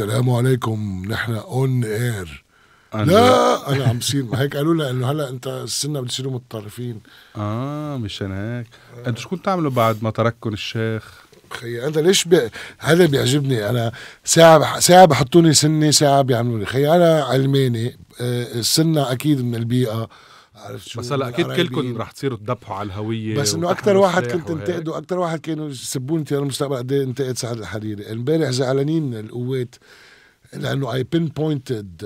السلام عليكم نحن اون اير لا انا عم بصير هيك قالوا لنا انه هلا انت السنه بتصيروا متطرفين اه مشان هيك آه. انتوا شو كنتوا تعملوا بعد ما ترككم الشيخ؟ خيي انا ليش بي... هذا بيعجبني انا ساعه بح... ساعه بحطوني سنه ساعه بيعملوا لي خيي انا علماني آه، السنه اكيد من البيئه عرفت شو بس هلا اكيد كلكم رح تصيروا تدبحوا على الهويه بس انه اكثر واحد كنت انتقده اكثر واحد كانوا يسبوني تيار المستقبل قد ايه انتقد سعد الحريري امبارح زعلانين القوات لانه اي بين بوينتد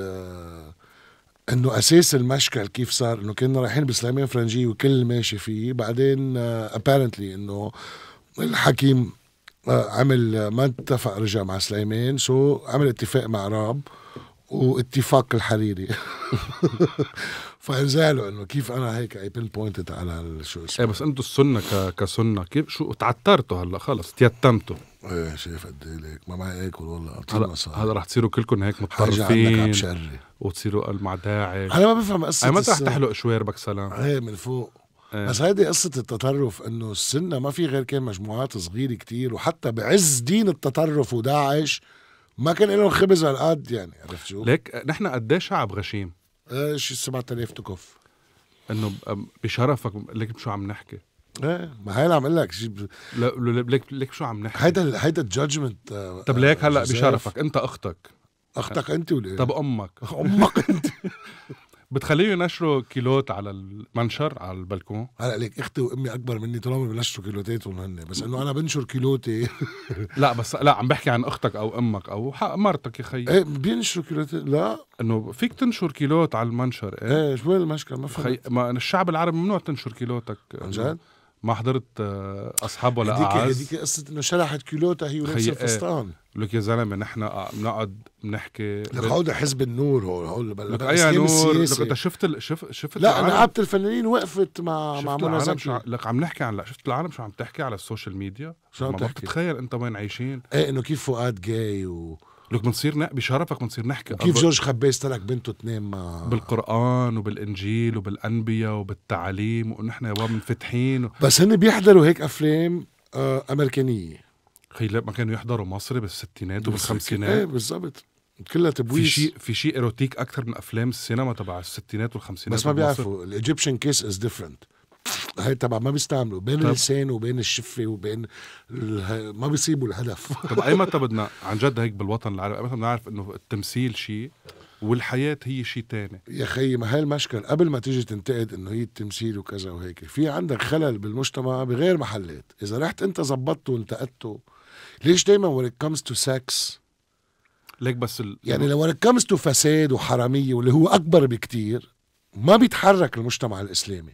انه اساس المشكل كيف صار انه كنا رايحين بسليمان فرنجي وكل ماشي فيه بعدين ابارنتلي آه، انه الحكيم آه، عمل آه، ما اتفق رجع مع سليمان سو عمل اتفاق مع راب واتفاق الحريري فانزعلوا انه كيف انا هيك اي بين بوينتد على شو اسمه ايه بس انتم السنه ك... كسنه كيف شو تعترتوا هلا خلص تيتمتوا ايه شايف قد ايه ليك ما معي اكل والله هلا هلا رح تصيروا كلكم هيك متطرفين وتصيروا مع داعش انا ما بفهم قصه ما رح تحلق شواربك سلام ايه من فوق ايه. بس هيدي قصة التطرف انه السنة ما في غير كان مجموعات صغيرة كتير وحتى بعز دين التطرف وداعش ما كان لهم خبز هالقد يعني عرفت شو؟ ليك نحن قديش شعب غشيم شي 7000 تكف انه بشرفك لك شو عم نحكي ايه ما هي اللي عم اقول لك لا ليك ليك شو عم نحكي هيدا هيدا الجادجمنت آه، طب ليك هلا آه، بشرفك انت اختك اختك انت ولا إيه؟ طب امك امك انت بتخليه ينشروا كيلوت على المنشر على البلكون هلا ليك اختي وامي اكبر مني طالما بنشروا كيلوتاتهم هن بس انه انا بنشر كيلوتي لا بس لا عم بحكي عن اختك او امك او مرتك يا خيي ايه بينشروا كيلوت لا انه فيك تنشر كيلوت على المنشر ايه, ايه شو وين المشكله ما خي... ما الشعب العربي ممنوع تنشر كيلوتك عن جد؟ ما حضرت آه، اصحاب ولا هديك اعز هديك قصه انه شلحت كيلوتها هي ونفس إيه. فستان لك يا زلمه نحن بنقعد بنحكي لك هودا حزب النور هو هول لك اي نور لك انت شفت ال... شف... شفت لا نقابه الفنانين وقفت مع مع منظمه شو... لك عم نحكي عن شفت العالم شو عم تحكي على السوشيال ميديا شو عم تحكي ما بتتخيل انت وين عايشين ايه انه كيف فؤاد جاي و لك بنصير نق... بشرفك بنصير نحكي كيف جورج خباز ترك بنته تنام مع بالقران وبالانجيل وبالانبياء وبالتعاليم ونحن يا بابا منفتحين و... بس هن بيحضروا هيك افلام آه، امريكانيه هي ما كانوا يحضروا مصر بالستينات وبالخمسينات ايه بالظبط كلها تبويس في شيء في شيء ايروتيك اكثر من افلام السينما تبع الستينات والخمسينات بس ما بيعرفوا الايجيبشن كيس از ديفرنت هي تبع ما بيستعملوا بين طب. اللسان وبين الشفه وبين اله... ما بيصيبوا الهدف طب ايمتى بدنا عن جد هيك بالوطن العربي ايمتى بنعرف انه التمثيل شيء والحياه هي شيء تاني يا خيي ما هي المشكل قبل ما تيجي تنتقد انه هي التمثيل وكذا وهيك في عندك خلل بالمجتمع بغير محلات اذا رحت انت زبطته وانتقدته ليش دايما when it comes to sex ليك بس ال... يعني لو when it comes to فساد وحرامية واللي هو أكبر بكتير ما بيتحرك المجتمع الإسلامي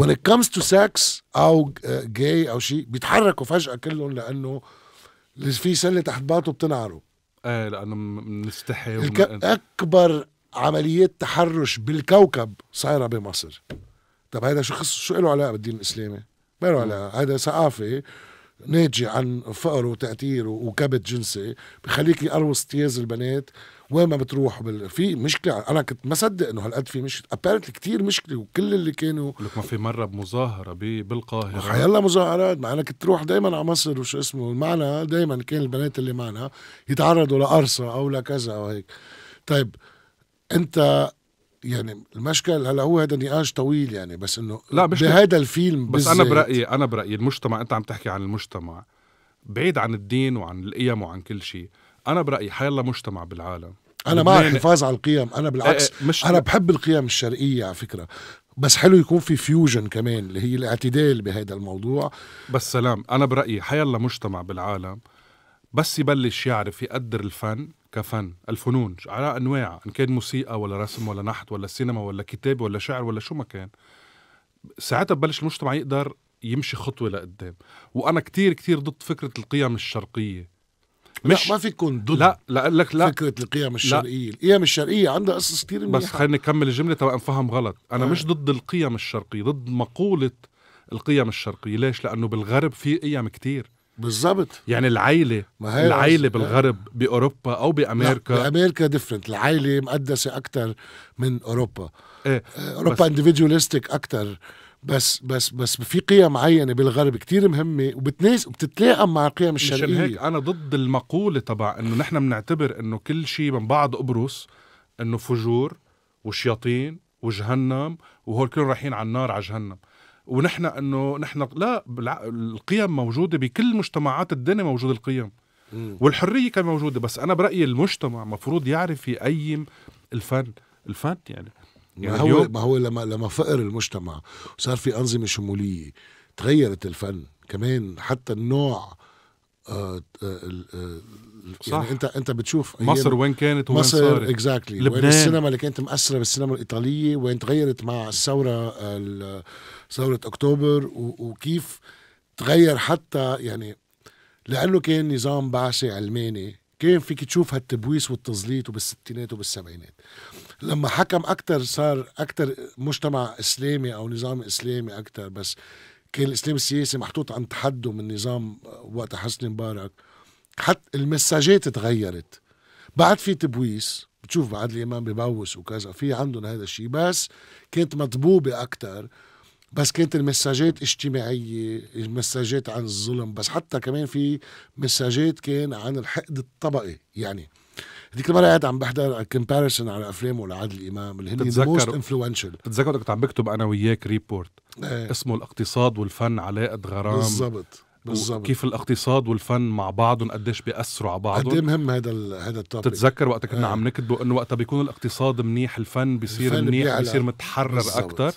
when it comes to sex أو جاي أو شيء بيتحركوا فجأة كلهم لأنه في سلة تحت باطه بتنعروا ايه لانه بنستحي الك... ومن... اكبر عمليات تحرش بالكوكب صايره بمصر طب هذا شو خص... شو له علاقه بالدين الاسلامي؟ ما له علاقه هذا ثقافه ناجي عن فقر وتأثير وكبت جنسي بخليك يقروص تياز البنات وين ما بتروح بال... في مشكله انا كنت ما صدق انه هالقد في مشكله أبارت كثير مشكله وكل اللي كانوا لك ما في مره بمظاهره بي... بالقاهره حيلا مظاهرات ما انا كنت تروح دائما على مصر وشو اسمه معنا دائما كان البنات اللي معنا يتعرضوا لقرصه او لكذا او هيك طيب انت يعني المشكل هلا هو هذا نقاش طويل يعني بس انه لا مش بهذا الفيلم بس انا برايي انا برايي المجتمع انت عم تحكي عن المجتمع بعيد عن الدين وعن القيم وعن كل شيء انا برايي حيلا مجتمع بالعالم انا مع الحفاظ على القيم انا بالعكس إيه، إيه، مش انا بحب القيم الشرقيه على فكره بس حلو يكون في فيوجن كمان اللي هي الاعتدال بهذا الموضوع بس سلام انا برايي حيلا مجتمع بالعالم بس يبلش يعرف يقدر الفن كفن الفنون على أنواع إن كان موسيقى ولا رسم ولا نحت ولا سينما ولا كتابة ولا شعر ولا شو ما كان ساعتها ببلش المجتمع يقدر يمشي خطوة لقدام وأنا كتير كتير ضد فكرة القيم الشرقية مش لا ما في تكون ضد لا لا لك لا فكره القيم الشرقيه، لا. القيم الشرقيه عندها قصص كثير منيحه بس خليني اكمل الجمله تبقى انفهم غلط، انا آه. مش ضد القيم الشرقيه، ضد مقوله القيم الشرقيه، ليش؟ لانه بالغرب في قيم كثير بالظبط يعني العيله العيله بالغرب باوروبا او بامريكا لا بامريكا ديفرنت العيله مقدسه أكتر من اوروبا ايه آه، اوروبا انديفيدوليستيك أكتر بس بس بس في قيم معينه بالغرب كتير مهمه وبتناس وبتتلاقم مع القيم الشرقيه مشان هيك انا ضد المقوله تبع انه نحن بنعتبر انه كل شيء من بعض قبرص انه فجور وشياطين وجهنم وهول كلهم رايحين على النار على جهنم ونحن انه نحن لا القيم موجوده بكل مجتمعات الدنيا موجوده القيم والحريه كان موجوده بس انا برايي المجتمع مفروض يعرف يقيم الفن الفن يعني يعني ما هو ما هو لما لما فقر المجتمع وصار في انظمه شموليه تغيرت الفن كمان حتى النوع آه آه آه يعني صح. يعني انت انت بتشوف مصر وين كانت وين مصر صارت اكزاكتلي exactly. لبنان وين السينما اللي كانت مأثره بالسينما الايطاليه وين تغيرت مع الثوره ثوره اكتوبر وكيف تغير حتى يعني لانه كان نظام بعثي علماني كان فيك تشوف هالتبويس والتزليط وبالستينات وبالسبعينات لما حكم أكتر صار أكتر مجتمع اسلامي او نظام اسلامي أكتر بس كان الاسلام السياسي محطوط عن تحده من نظام وقت حسني مبارك حتى المساجات تغيرت بعد في تبويس بتشوف بعد الامام ببوس وكذا في عندهم هذا الشيء بس كانت مطبوبه أكتر بس كانت المساجات اجتماعية المساجات عن الظلم بس حتى كمان في مساجات كان عن الحقد الطبقي يعني هذيك المره قاعد عم بحضر كومباريسون على افلامه لعادل امام اللي هن موست انفلونشال بتتذكر كنت عم بكتب انا وياك ريبورت إيه. اسمه الاقتصاد والفن علاقة غرام بالضبط بالزبط. كيف الاقتصاد والفن مع بعضهم قديش بياثروا على بعضهم قد إيه مهم هذا هذا التوبيك بتتذكر وقت كنا آه. عم نكتب انه وقتها بيكون الاقتصاد منيح الفن بيصير الفن منيح بيصير متحرر اكثر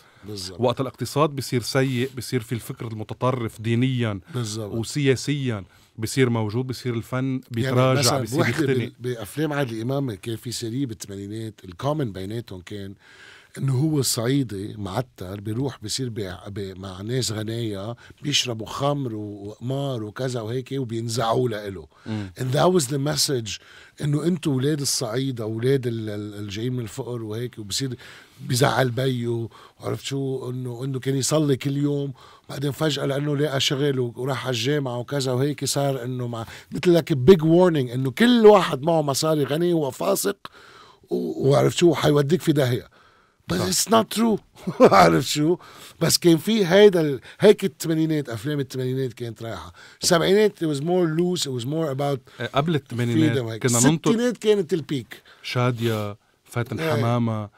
وقت الاقتصاد بيصير سيء بيصير في الفكر المتطرف دينيا بالزبط. وسياسيا بصير موجود بصير الفن يعني بيتراجع يعني بصير بيختلف بافلام عادل امام كان في سيريه بالثمانينات الكومن بيناتهم كان انه هو صعيدي معتر بيروح بصير مع ناس غنايا بيشربوا خمر وقمار وكذا وهيك وبينزعوا له and that was the message انه انتم اولاد الصعيد اولاد الجايين من الفقر وهيك وبصير بزعل بيه وعرفت شو انه انه كان يصلي كل يوم بعدين فجاه لانه لقى شغل وراح على الجامعه وكذا وهيك صار انه مع مثل لك بيج وارنينج انه كل واحد معه مصاري غني وفاسق وعرفت شو حيوديك في داهيه بس اتس نوت ترو عارف شو بس كان في هيدا ال... هيك الثمانينات افلام الثمانينات كانت رايحه السبعينات it was more loose it was more about إيه، قبل الثمانينات كنا ننطر الستينات كانت البيك شاديه فاتن yeah. إيه. حمامه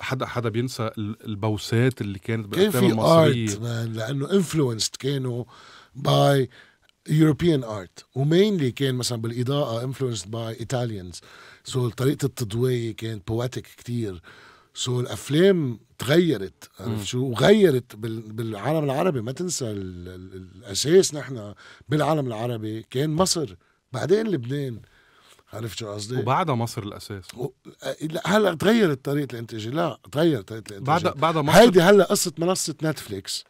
حدا حدا بينسى البوسات اللي كانت بالافلام كان المصريه ارت لانه انفلونسد كانوا باي يوروبيان ارت ومينلي كان مثلا بالاضاءه انفلونسد باي ايطاليانز سو طريقه التضويه كانت بواتيك كثير سو الافلام تغيرت عرفت شو وغيرت بالعالم العربي ما تنسى الاساس نحن بالعالم العربي كان مصر بعدين لبنان عرفت شو قصدي؟ وبعدها مصر الاساس و... لا هلا تغيرت طريقه الانتاج لا تغيرت طريقه الانتاج بعد بعد مصر هيدي هلا قصه منصه نتفليكس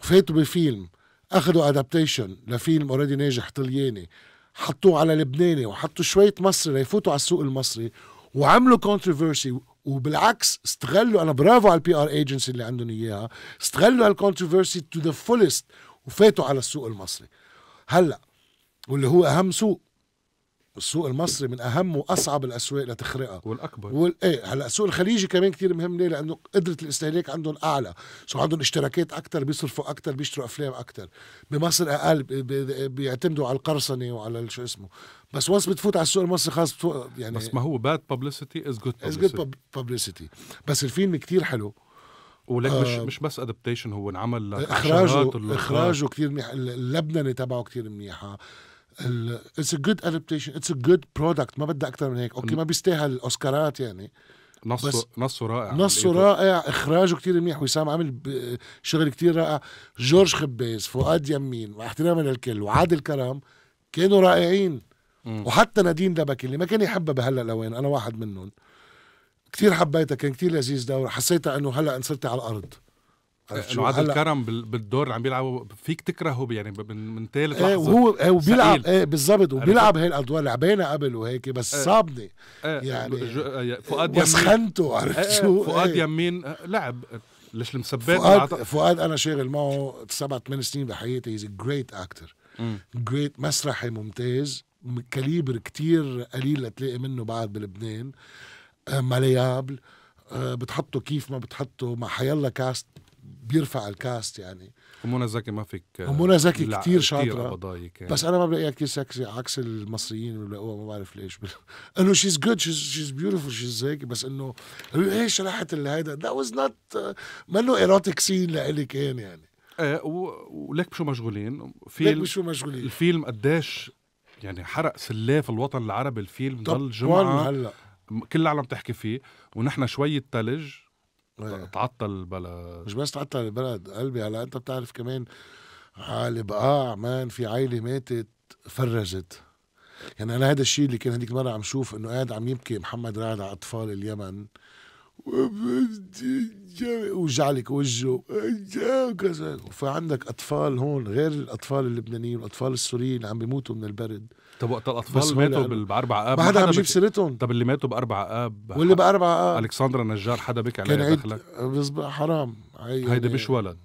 وفاتوا بفيلم اخذوا ادابتيشن لفيلم اوريدي ناجح طلياني حطوه على لبناني وحطوا شويه مصري ليفوتوا على السوق المصري وعملوا كونتروفيرسي وبالعكس استغلوا انا برافو على البي ار ايجنسي اللي عندهم اياها استغلوا هالكونتروفيرسي تو ذا فولست وفاتوا على السوق المصري هلا واللي هو اهم سوق السوق المصري من اهم واصعب الاسواق لتخرقها والاكبر وال... ايه هلا السوق الخليجي كمان كتير مهم ليه؟ لانه قدره الاستهلاك عندهم اعلى، سو عندهم اشتراكات اكثر بيصرفوا اكثر بيشتروا افلام اكثر، بمصر اقل بي... بي... بيعتمدوا على القرصنه وعلى شو اسمه بس وانس بتفوت على السوق المصري خلص يعني بس ما هو باد بابليستي از جود از جود بابليستي بس الفيلم كتير حلو ولك آه مش بس ادابتيشن هو انعمل اخراجه اخراجه كثير منيح اللبنني تبعه كثير منيحه اتس ا جود ادابتيشن اتس ا جود برودكت ما بدها اكثر من هيك اوكي ما بيستاهل الاوسكارات يعني نصه نصه رائع نصه رائع اخراجه كثير منيح وسام عامل شغل كثير رائع جورج خباز فؤاد يمين مع احترامي للكل وعادل كرم كانوا رائعين وحتى نديم دبكي اللي ما كان يحبها بهلا لوين انا واحد منهم كثير حبيتها كان كثير لذيذ دور حسيتها انه هلا انصرت على الارض آه، شو عادل كرم بالدور اللي عم بيلعبه فيك تكرهه يعني من من ثالث إيه، لحظه ايه وهو ايه وبيلعب ايه بالضبط وبيلعب هاي الادوار لعبينا قبل وهيك بس إيه. صابني ايه يعني آه، إيه، فؤاد يمين وسخنته آه، عرفت شو فؤاد يمين لعب ليش المسبات فؤاد, فؤاد انا شاغل معه سبع ثمان سنين بحياتي هيز جريت اكتر جريت مسرحي ممتاز كاليبر كتير قليل لتلاقي منه بعد بلبنان آه، ماليابل آه، بتحطه كيف ما بتحطه مع حيلا كاست بيرفع الكاست يعني ومنى زكي ما فيك آه، ومنى زكي كثير شاطره يعني. بس انا ما بلاقيها كثير سكسي عكس المصريين اللي بلاقوها ما بعرف ليش انه شيز جود شيز بيوتيفول شيز هيك بس انه ايش راحت هيدا ذات واز نوت منه ايروتيك سين لإلي كان يعني ايه ولك بشو مشغولين فيلم ليك بشو مشغولين الفيلم قديش يعني حرق سلاف الوطن العربي الفيل ضل جمعه هلا كل العالم تحكي فيه ونحن شويه ثلج إيه. تعطل البلد مش بس تعطل البلد قلبي هلا انت بتعرف كمان على بقاع مان في عائله ماتت فرجت يعني انا هذا الشيء اللي كان هذيك المره عم شوف انه قاعد عم يبكي محمد رعد على اطفال اليمن وبدي وجع لك وجهه وكذا فعندك اطفال هون غير الاطفال اللبنانيين والاطفال السوريين اللي عم بيموتوا من البرد طب وقت الاطفال اللي ماتوا يعني بال... باربع اب ما حدا عم يجيب سيرتهم طب اللي ماتوا باربع اب واللي باربع اب الكسندرا نجار حدا بكي عليها عيد... دخلك حرام هيدي هيدا يعني مش ولد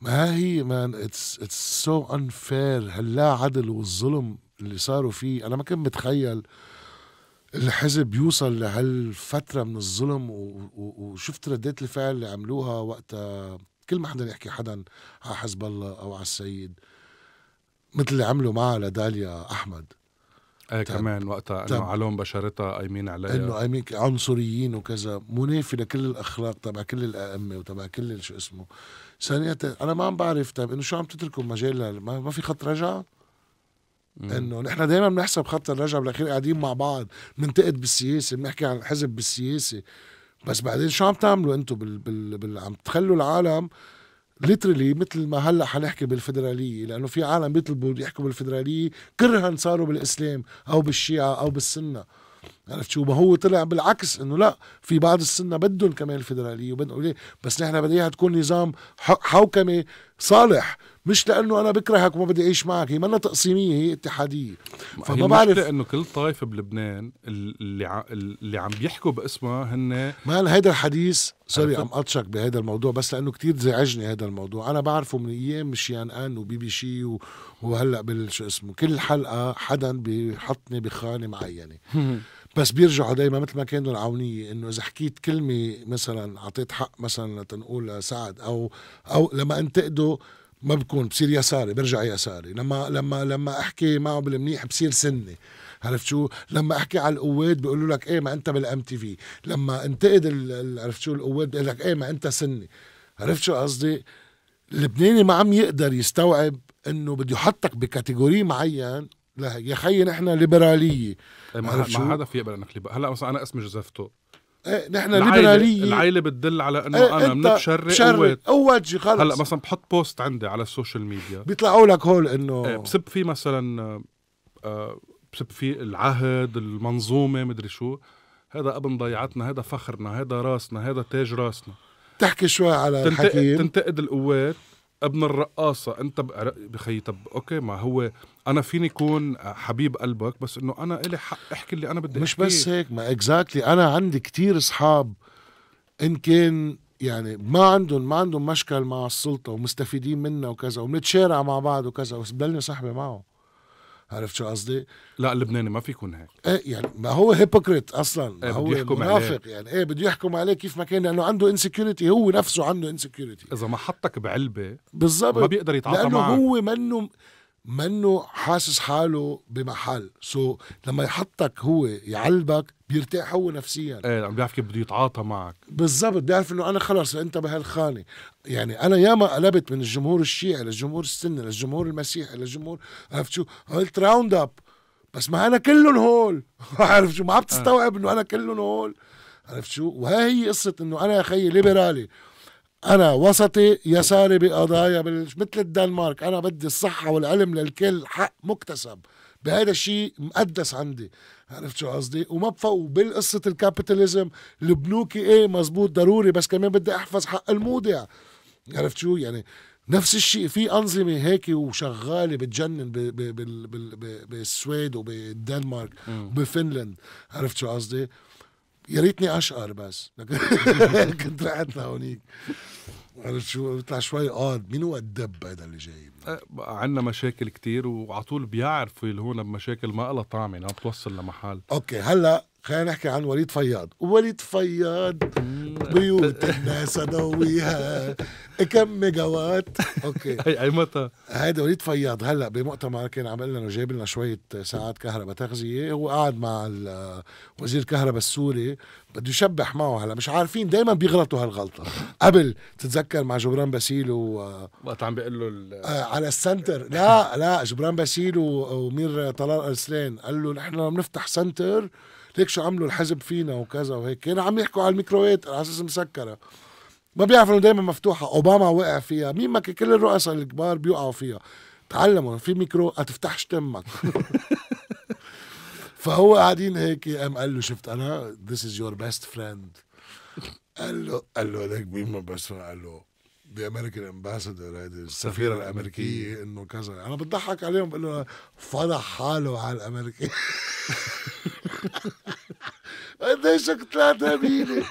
ما هي مان اتس اتس سو انفير هاللا عدل والظلم اللي صاروا فيه انا ما كنت متخيل الحزب يوصل لهالفترة من الظلم وشفت ردات الفعل اللي عملوها وقتها كل ما حدا يحكي حدا على حزب الله أو على السيد مثل اللي عملوا معها لداليا أحمد ايه كمان وقتها انه علوم بشرتها قايمين عليها انه قايمين عنصريين وكذا منافي لكل الاخلاق تبع كل الائمه وتبع كل شو اسمه ثانية انا ما عم بعرف طيب انه شو عم تتركوا مجال ما, ما في خط رجعه انه نحن دائما بنحسب خط الرجعه بالاخير قاعدين مع بعض بننتقد بالسياسه بنحكي عن الحزب بالسياسه بس بعدين شو عم تعملوا انتم بال... بال... بال... عم تخلوا العالم ليترلي مثل ما هلا حنحكي بالفدراليه لانه في عالم بيطلبوا يحكوا بالفدراليه كرها صاروا بالاسلام او بالشيعه او بالسنه عرفت شو ما هو طلع بالعكس انه لا في بعض السنه بدهم كمان الفدراليه وبدهم بس نحن بدنا تكون نظام حوكمه صالح مش لانه انا بكرهك وما بدي اعيش معك هي ما تقسيميه هي اتحاديه فما هي بعرف انه كل طائفه بلبنان اللي ع... اللي عم بيحكوا باسمها هن ما هذا الحديث سوري عم اطشك بهذا الموضوع بس لانه كتير زعجني هذا الموضوع انا بعرفه من ايام مشيان ان وبي بي شي وهلا بالشو اسمه كل حلقه حدا بيحطني بخانه معينه بس بيرجعوا دائما مثل ما كانوا العونيه انه اذا حكيت كلمه مثلا اعطيت حق مثلا لتنقول لسعد او او لما انتقده ما بكون بصير يساري برجع يساري لما لما لما احكي معه بالمنيح بصير سني عرفت شو لما احكي على القوات بيقولوا لك ايه ما انت بالام تي في لما انتقد عرفت شو القوات بيقول لك ايه ما انت سني عرفت شو قصدي اللبناني ما عم يقدر يستوعب انه بده يحطك بكاتيجوري معين لا يا خيي نحن ليبراليه إيه، ما حدا في يقبل انك هلا مثلا انا اسمي جوزيف توب ايه نحن ليبراليين العيله بتدل على انه ايه انا منبشري قوات قواتجي خلص هلا مثلا بحط بوست عندي على السوشيال ميديا بيطلعوا لك هول انه ايه بسب فيه مثلا آه، بسب فيه العهد المنظومه مدري شو هذا ابن ضيعتنا هذا فخرنا هذا راسنا هذا تاج راسنا تحكي شوي على تنتقد الحكيم تنتقد القوات ابن الرقاصه انت بخي طب اوكي ما هو انا فيني اكون حبيب قلبك بس انه انا الي حق احكي اللي انا بدي مش أحكي. بس هيك ما اكزاكتلي انا عندي كتير اصحاب ان كان يعني ما عندهم ما عندهم مشكل مع السلطه ومستفيدين منها وكذا وبنتشارع مع بعض وكذا بس بضلني صاحبه معه عرفت شو قصدي؟ لا اللبناني ما في يكون هيك ايه يعني ما هو هيبوكريت اصلا ما ايه هو منافق عليه. يعني ايه بده يحكم عليه كيف ما كان لانه عنده انسكيورتي هو نفسه عنده انسكيورتي اذا ما حطك بعلبه بالظبط ما بيقدر يتعاطى لانه معك. هو منه منه حاسس حاله بمحل سو so, لما يحطك هو يعلبك بيرتاح هو نفسيا ايه عم بيعرف كيف بده يتعاطى معك بالضبط بيعرف انه انا خلص انت بهالخانه يعني انا ياما قلبت من الجمهور الشيعي للجمهور السني للجمهور المسيحي للجمهور عرفت شو قلت راوند اب بس ما انا كلهم هول عرفت شو ما عم آه. تستوعب انه انا كلهم هول عرفت شو وهي هي قصه انه انا يا خيي ليبرالي انا وسطي يساري بقضايا مثل الدنمارك انا بدي الصحه والعلم للكل حق مكتسب بهذا الشيء مقدس عندي عرفت شو قصدي وما بفوق بالقصة الكابيتاليزم البنوكي ايه مزبوط ضروري بس كمان بدي احفظ حق المودع عرفت شو يعني نفس الشيء في انظمه هيك وشغاله بتجنن بالسويد وبالدنمارك وبفنلند عرفت شو قصدي؟ يا ريتني اشقر بس كنت رحت لهونيك عرفت شو بيطلع شوي قاد مين هو الدب هذا اللي جاي أه، عندنا مشاكل كتير وعطول بيعرفوا اللي هون بمشاكل ما لها طعمه ما بتوصل لمحل اوكي هلا خلينا نحكي عن وليد فياض وليد فياض بيوت الناس ضويها كم ميجا وات اوكي اي اي متى هيدا وليد فياض هلا بمؤتمر كان عم لنا جايب لنا شويه ساعات كهرباء تغذيه هو قاعد مع وزير الكهرباء السوري بده يشبح معه هلا مش عارفين دائما بيغلطوا هالغلطه قبل تتذكر مع جبران باسيل و وقت عم بيقول له آه، على السنتر لا لا جبران باسيل ومير طلال ارسلان قال له نحن بنفتح سنتر ليك شو عملوا الحزب فينا وكذا وهيك كانوا عم يحكوا على الميكروويت على اساس مسكره ما بيعرفوا انه دائما مفتوحه اوباما وقع فيها مين ما كل الرؤساء الكبار بيوقعوا فيها تعلموا في ميكرو تفتحش تمك فهو قاعدين هيك قام قال له شفت انا ذيس از يور بيست فريند قال له قال له ليك مين ما بس قال له ذا امريكان امباسادور السفيره الامريكيه انه كذا انا بضحك عليهم بقول له فضح حاله على الامريكي قديشك طلعت هبيله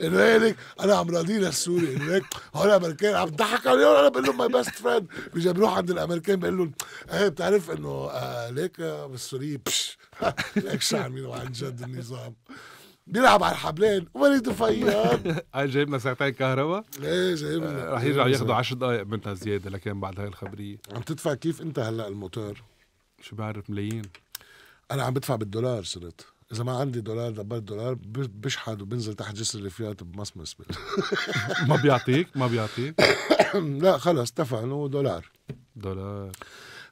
انه هيك انا عم راضيه للسوري انه هيك هول الامريكان عم ضحك عليهم انا بقول لهم ماي بيست فريند بيجي بروح عند الامريكان بقول لهم ايه بتعرف انه آه ليك آه، بالسوريه بش ليك شعمي عن جد النظام بيلعب على الحبلان وليد هاي جايبنا ساعتين كهرباء ايه جايبنا آه، رح يرجعوا ياخذوا 10 دقائق منها زياده لكن بعد هاي الخبريه عم تدفع كيف انت هلا الموتور؟ شو بعرف ملايين انا عم بدفع بالدولار صرت اذا ما عندي دولار دبرت دولار بشحد وبنزل تحت جسر الفيات بمصمص ما بيعطيك ما بيعطيك لا خلص اتفقنا دولار دولار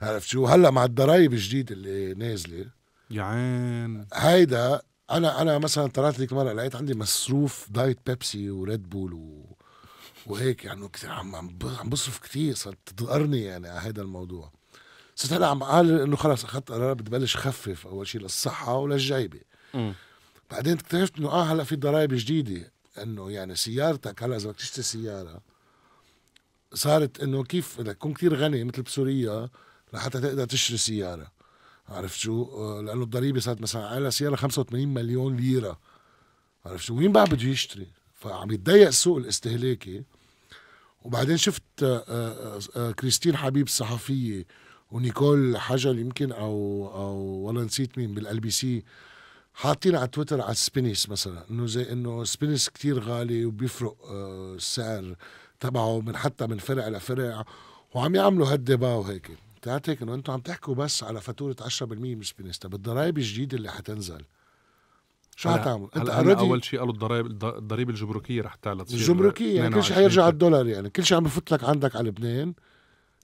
عرفت شو هلا مع الضرايب الجديده اللي نازله يا عين هيدا انا انا مثلا طلعت ليك مره لقيت عندي مصروف دايت بيبسي وريد بول و... وهيك يعني كثير عم عم بصرف كثير صرت تضقرني يعني على هذا الموضوع صرت هلا عم قال انه خلص اخذت قرار بدي بلش خفف اول شيء للصحه وللجيبه بعدين اكتشفت انه اه هلا في ضرائب جديده انه يعني سيارتك هلا اذا بدك تشتري سياره صارت انه كيف بدك تكون كثير غني مثل بسوريا لحتى تقدر تشتري سياره عرفت شو آه، لانه الضريبه صارت مثلا على سياره 85 مليون ليره عرفت شو مين بقى بده يشتري فعم يتضيق السوق الاستهلاكي وبعدين شفت آه، آه، كريستين حبيب الصحفيه ونيكول حجل يمكن او او والله نسيت مين بالال بي سي حاطين على تويتر على سبينيس مثلا انه زي انه سبينيس كتير غالي وبيفرق السعر تبعه من حتى من فرع لفرع وعم يعملوا هالدبا وهيك بتاعتك انه انتم عم تحكوا بس على فاتوره 10% من سبينستا بالضرائب الجديده اللي حتنزل شو حتعمل؟ انت اوريدي اول شيء قالوا الضرائب الضريبه الجمركيه رح تعلى تصير الجمركيه يعني كل شيء حيرجع على الدولار يعني كل شيء عم بفوت لك عندك على لبنان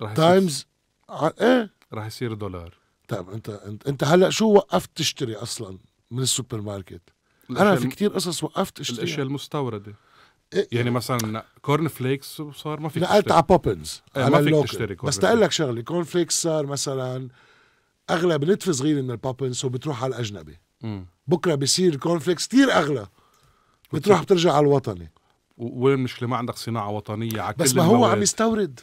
رح تايمز ع... ايه رح يصير دولار طيب انت انت, انت هلا شو وقفت تشتري اصلا من السوبر ماركت؟ انا في كتير قصص وقفت اشتري الاشياء المستورده يعني مثلا كورن فليكس صار ما إيه، فيك نقلت على بوبنز ايه على ما فيك تشتري كورن بس تقول لك شغله كورن فليكس صار مثلا اغلى بنتف صغير من البوبنز وبتروح على الاجنبي بكره بصير الكورن فليكس كثير اغلى بتروح بترجع على الوطني وين المشكله ما عندك صناعه وطنيه على بس ما هو عم يستورد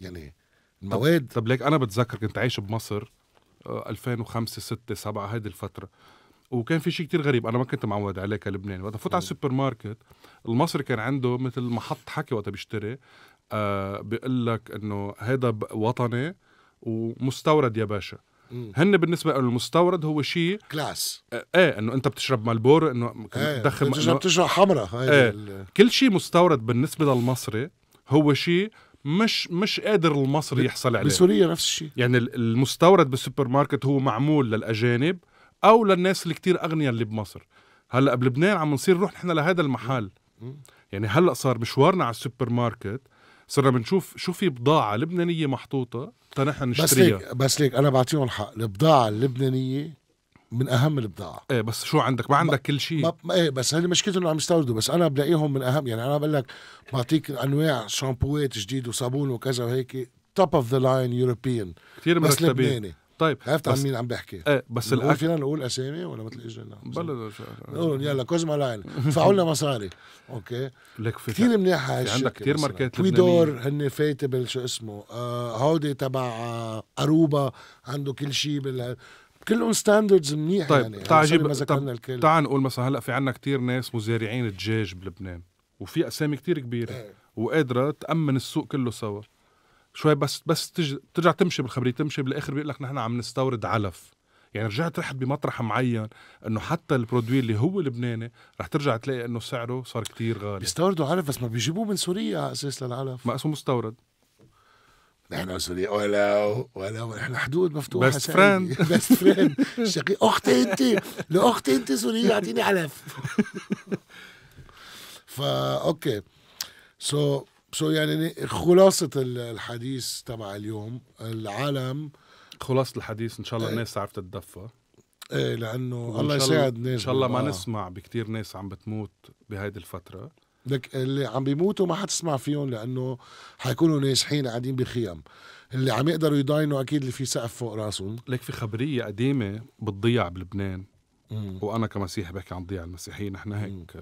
يعني المواد طب, طب ليك انا بتذكر كنت عايش بمصر 2005 6 7 هيدي الفتره وكان في شيء كتير غريب انا ما كنت معود عليه كلبناني وقت فوت على السوبر ماركت المصري كان عنده مثل محط حكي وقت بيشتري آه بيقول لك انه هذا وطني ومستورد يا باشا هن بالنسبه لهم المستورد هو شيء كلاس آه، ايه انه انت بتشرب مالبور انه آه بتدخن بتشرب بتشرب حمراء ايه كل شيء مستورد بالنسبه للمصري هو شيء مش مش قادر المصري يحصل عليه بسوريا نفس الشيء يعني المستورد بالسوبر ماركت هو معمول للاجانب او للناس اللي كتير اغنياء اللي بمصر هلا بلبنان عم نصير نروح نحن لهذا المحل يعني هلا صار مشوارنا على السوبر ماركت صرنا بنشوف شو في بضاعه لبنانيه محطوطه تنحن نشتريها بس ليك بس ليك انا بعطيهم الحق البضاعه اللبنانيه من اهم البضاعه ايه بس شو عندك ما عندك كل شيء ما ايه بس هذه مشكلته انه عم يستوردوا بس انا بلاقيهم من اهم يعني انا بقول لك بعطيك انواع شامبوات جديد وصابون وكذا وهيك توب اوف ذا لاين يوروبيان كثير مرتبين طيب عرفت عن مين عم بحكي ايه بس الاكل فينا نقول اسامي ولا ما لا بلا نقول يلا كوزما لاين ادفعوا لنا مصاري اوكي لك في كثير منيح هالشركه عندك كثير ماركات تويدور هن فيتبل شو اسمه آه هودي تبع آه اروبا عنده كل شيء بال كلهم ستاندردز منيح طيب يعني تعال جيب طيب تعال نقول مثلا هلا في عندنا كثير ناس مزارعين دجاج بلبنان وفي اسامي كثير كبيره ايه. وقادره تامن السوق كله سوا شوي بس بس تج... ترجع تمشي بالخبريه تمشي بالاخر بيقول لك نحن عم نستورد علف يعني رجعت رحت بمطرح معين انه حتى البرودوي اللي هو لبناني رح ترجع تلاقي انه سعره صار كتير غالي بيستوردوا علف بس ما بيجيبوه من سوريا على اساس للعلف ما اسمه مستورد نحن سوريا ولو ولو نحن حدود مفتوحه بس فريند بس فريند شقي اختي انت لاختي انت سوريا اعطيني علف فا اوكي سو so, سو so يعني خلاصة الحديث تبع اليوم العالم خلاصة الحديث ان شاء الله الناس عرفت تتدفى ايه لانه الله يساعد ناس ان شاء الله ما نسمع بكتير ناس عم بتموت بهيدي الفترة لك اللي عم بيموتوا ما حتسمع فيهم لانه حيكونوا ناجحين قاعدين بخيم اللي عم يقدروا يضاينوا اكيد اللي في سقف فوق راسهم لك في خبريه قديمه بتضيع بلبنان وانا كمسيحي بحكي عن ضياع المسيحيين نحن هيك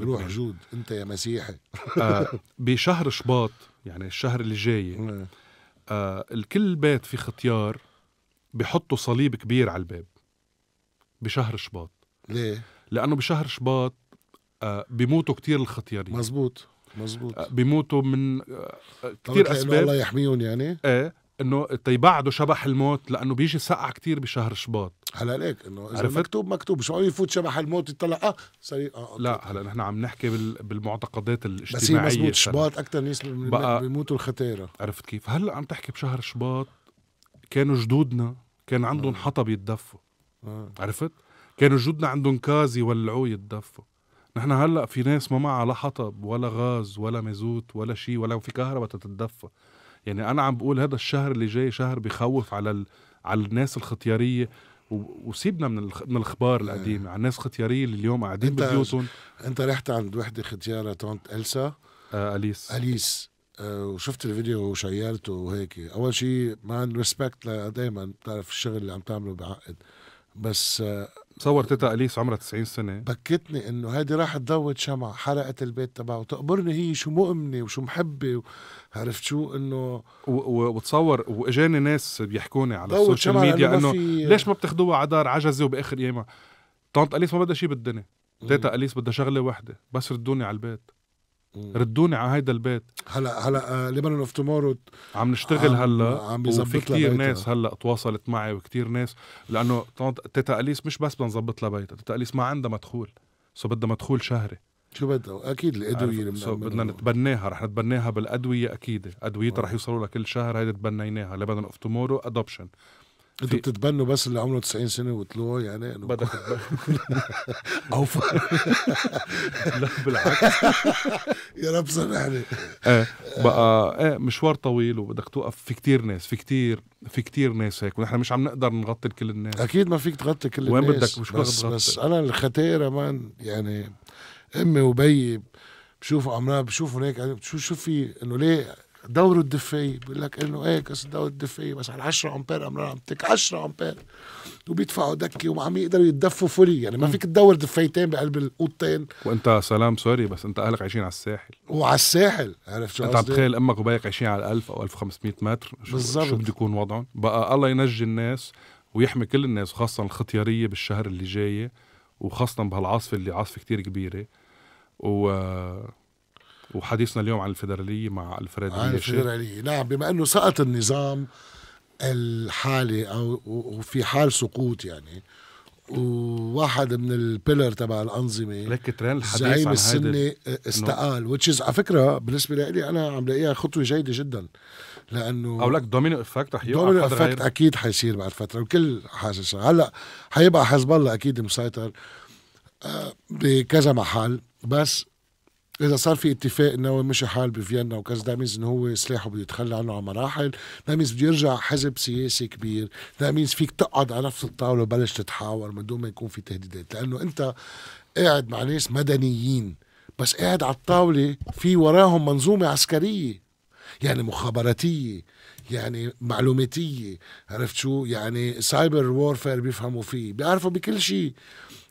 روح جود انت يا مسيحي آه، بشهر شباط يعني الشهر اللي جاي آه، الكل بيت في ختيار بحطوا صليب كبير على الباب بشهر شباط ليه؟ لانه بشهر شباط آه، بيموتوا كتير الختيارين مزبوط مزبوط بيموتوا من كثير اسباب الله يحميهم يعني ايه انه تيبعدوا شبح الموت لانه بيجي سقع كتير بشهر شباط هلا ليك انه اذا مكتوب مكتوب شو يفوت شبح الموت يطلع اه سريع اه لا هلا نحن عم نحكي بال... بالمعتقدات الاجتماعيه بس هي مزبوط شباط اكثر ناس بقى... بيموتوا الختيره عرفت كيف هلا عم تحكي بشهر شباط كانوا جدودنا كان عندهم آه. حطب يتدفوا آه. عرفت كانوا جدودنا عندهم كاز يولعوه يتدفوا نحن هلا في ناس ما معها لا حطب ولا غاز ولا مازوت ولا شيء ولا في كهرباء تتدفى يعني انا عم بقول هذا الشهر اللي جاي شهر بخوف على ال... على الناس الختياريه وسيبنا من من الاخبار القديمه آه. على الناس الختياريه اللي اليوم قاعدين ببيوتهم انت رحت عند وحده ختياره تونت السا آه اليس اليس آه وشفت الفيديو وشيرته وهيك اول شيء ما ريسبكت دائما بتعرف الشغل اللي عم تعمله بعقد بس آه تصور تيتا اليس عمرها 90 سنه بكتني انه هيدي راحت تضوي شمع حرقت البيت تبعه وتقبرني هي شو مؤمنه وشو محبه عرفت شو انه وتصور واجاني ناس بيحكوني على السوشيال ميديا انه ليش ما بتاخذوها على دار عجزه وباخر ايامها طنط اليس ما بدها شيء بالدنيا تيتا اليس بدها شغله واحده بس ردوني على البيت ردوني على هيدا البيت هلا هلا لبنان اوف تومورو عم نشتغل عم هلا عم وفي كثير ناس هلا تواصلت معي وكثير ناس لانه تيتا اليس مش بس بدنا نظبط لها بيتها تيتا اليس ما عندها مدخول سو بدها مدخول شهري شو بدها اكيد الادويه اللي سو بدنا نتبناها رح نتبناها بالادويه اكيد ادويتها رح يوصلوا لها كل شهر هيدي تبنيناها لبنان اوف تومورو ادوبشن انتوا بتتبنوا بس اللي عمره 90 سنه وطلوع يعني انه بدك اوفى لا بالعكس يا رب سامحني ايه بقى ايه مشوار طويل وبدك توقف في كتير ناس في كتير في كتير ناس هيك ونحن مش عم نقدر نغطي كل الناس اكيد ما فيك تغطي كل الناس وين بدك مش بس بس انا الختيره مان يعني امي وبيي بشوف عمرها بشوفهم هيك يعني شو شو في انه ليه دوره الدفايه بيقول لك انه ايه قصه دوره الدفايه بس على 10 امبير امرار عم تك 10 امبير وبيدفعوا دكه عم يقدروا يتدفوا فولي يعني ما فيك تدور دفايتين بقلب الاوضتين وانت سلام سوري بس انت اهلك عايشين على الساحل وعلى الساحل عرفت شو انت عم تخيل امك وبيك عايشين على 1000 او 1500 متر بالظبط شو بده يكون وضعهم بقى الله ينجي الناس ويحمي كل الناس خاصه الختياريه بالشهر اللي جايه وخاصه بهالعاصفه اللي عاصفه كتير كبيره و وحديثنا اليوم عن الفيدرالية مع الفرد عن الفيدرالية نعم بما أنه سقط النظام الحالي أو وفي حال سقوط يعني وواحد من البيلر تبع الانظمه لك ترين الحديث زعيم السنه استقال وتشيز على فكره بالنسبه لي انا عم لاقيها خطوه جيده جدا لانه او لك دومينو افكت رح يوقع دومينو افكت اكيد حيصير بعد فتره وكل حاسس هلا حيبقى حزب الله اكيد مسيطر آه، بكذا محل بس اذا صار في اتفاق انه هو مشي حال بفيينا وكذا ده مينز انه هو سلاحه بده يتخلى عنه على مراحل ده مينز بده يرجع حزب سياسي كبير ده مينز فيك تقعد على نفس الطاوله وبلش تتحاور من دون ما يكون في تهديدات لانه انت قاعد مع ناس مدنيين بس قاعد على الطاوله في وراهم منظومه عسكريه يعني مخابراتيه يعني معلوماتيه عرفت شو يعني سايبر وورفير بيفهموا فيه بيعرفوا بكل شيء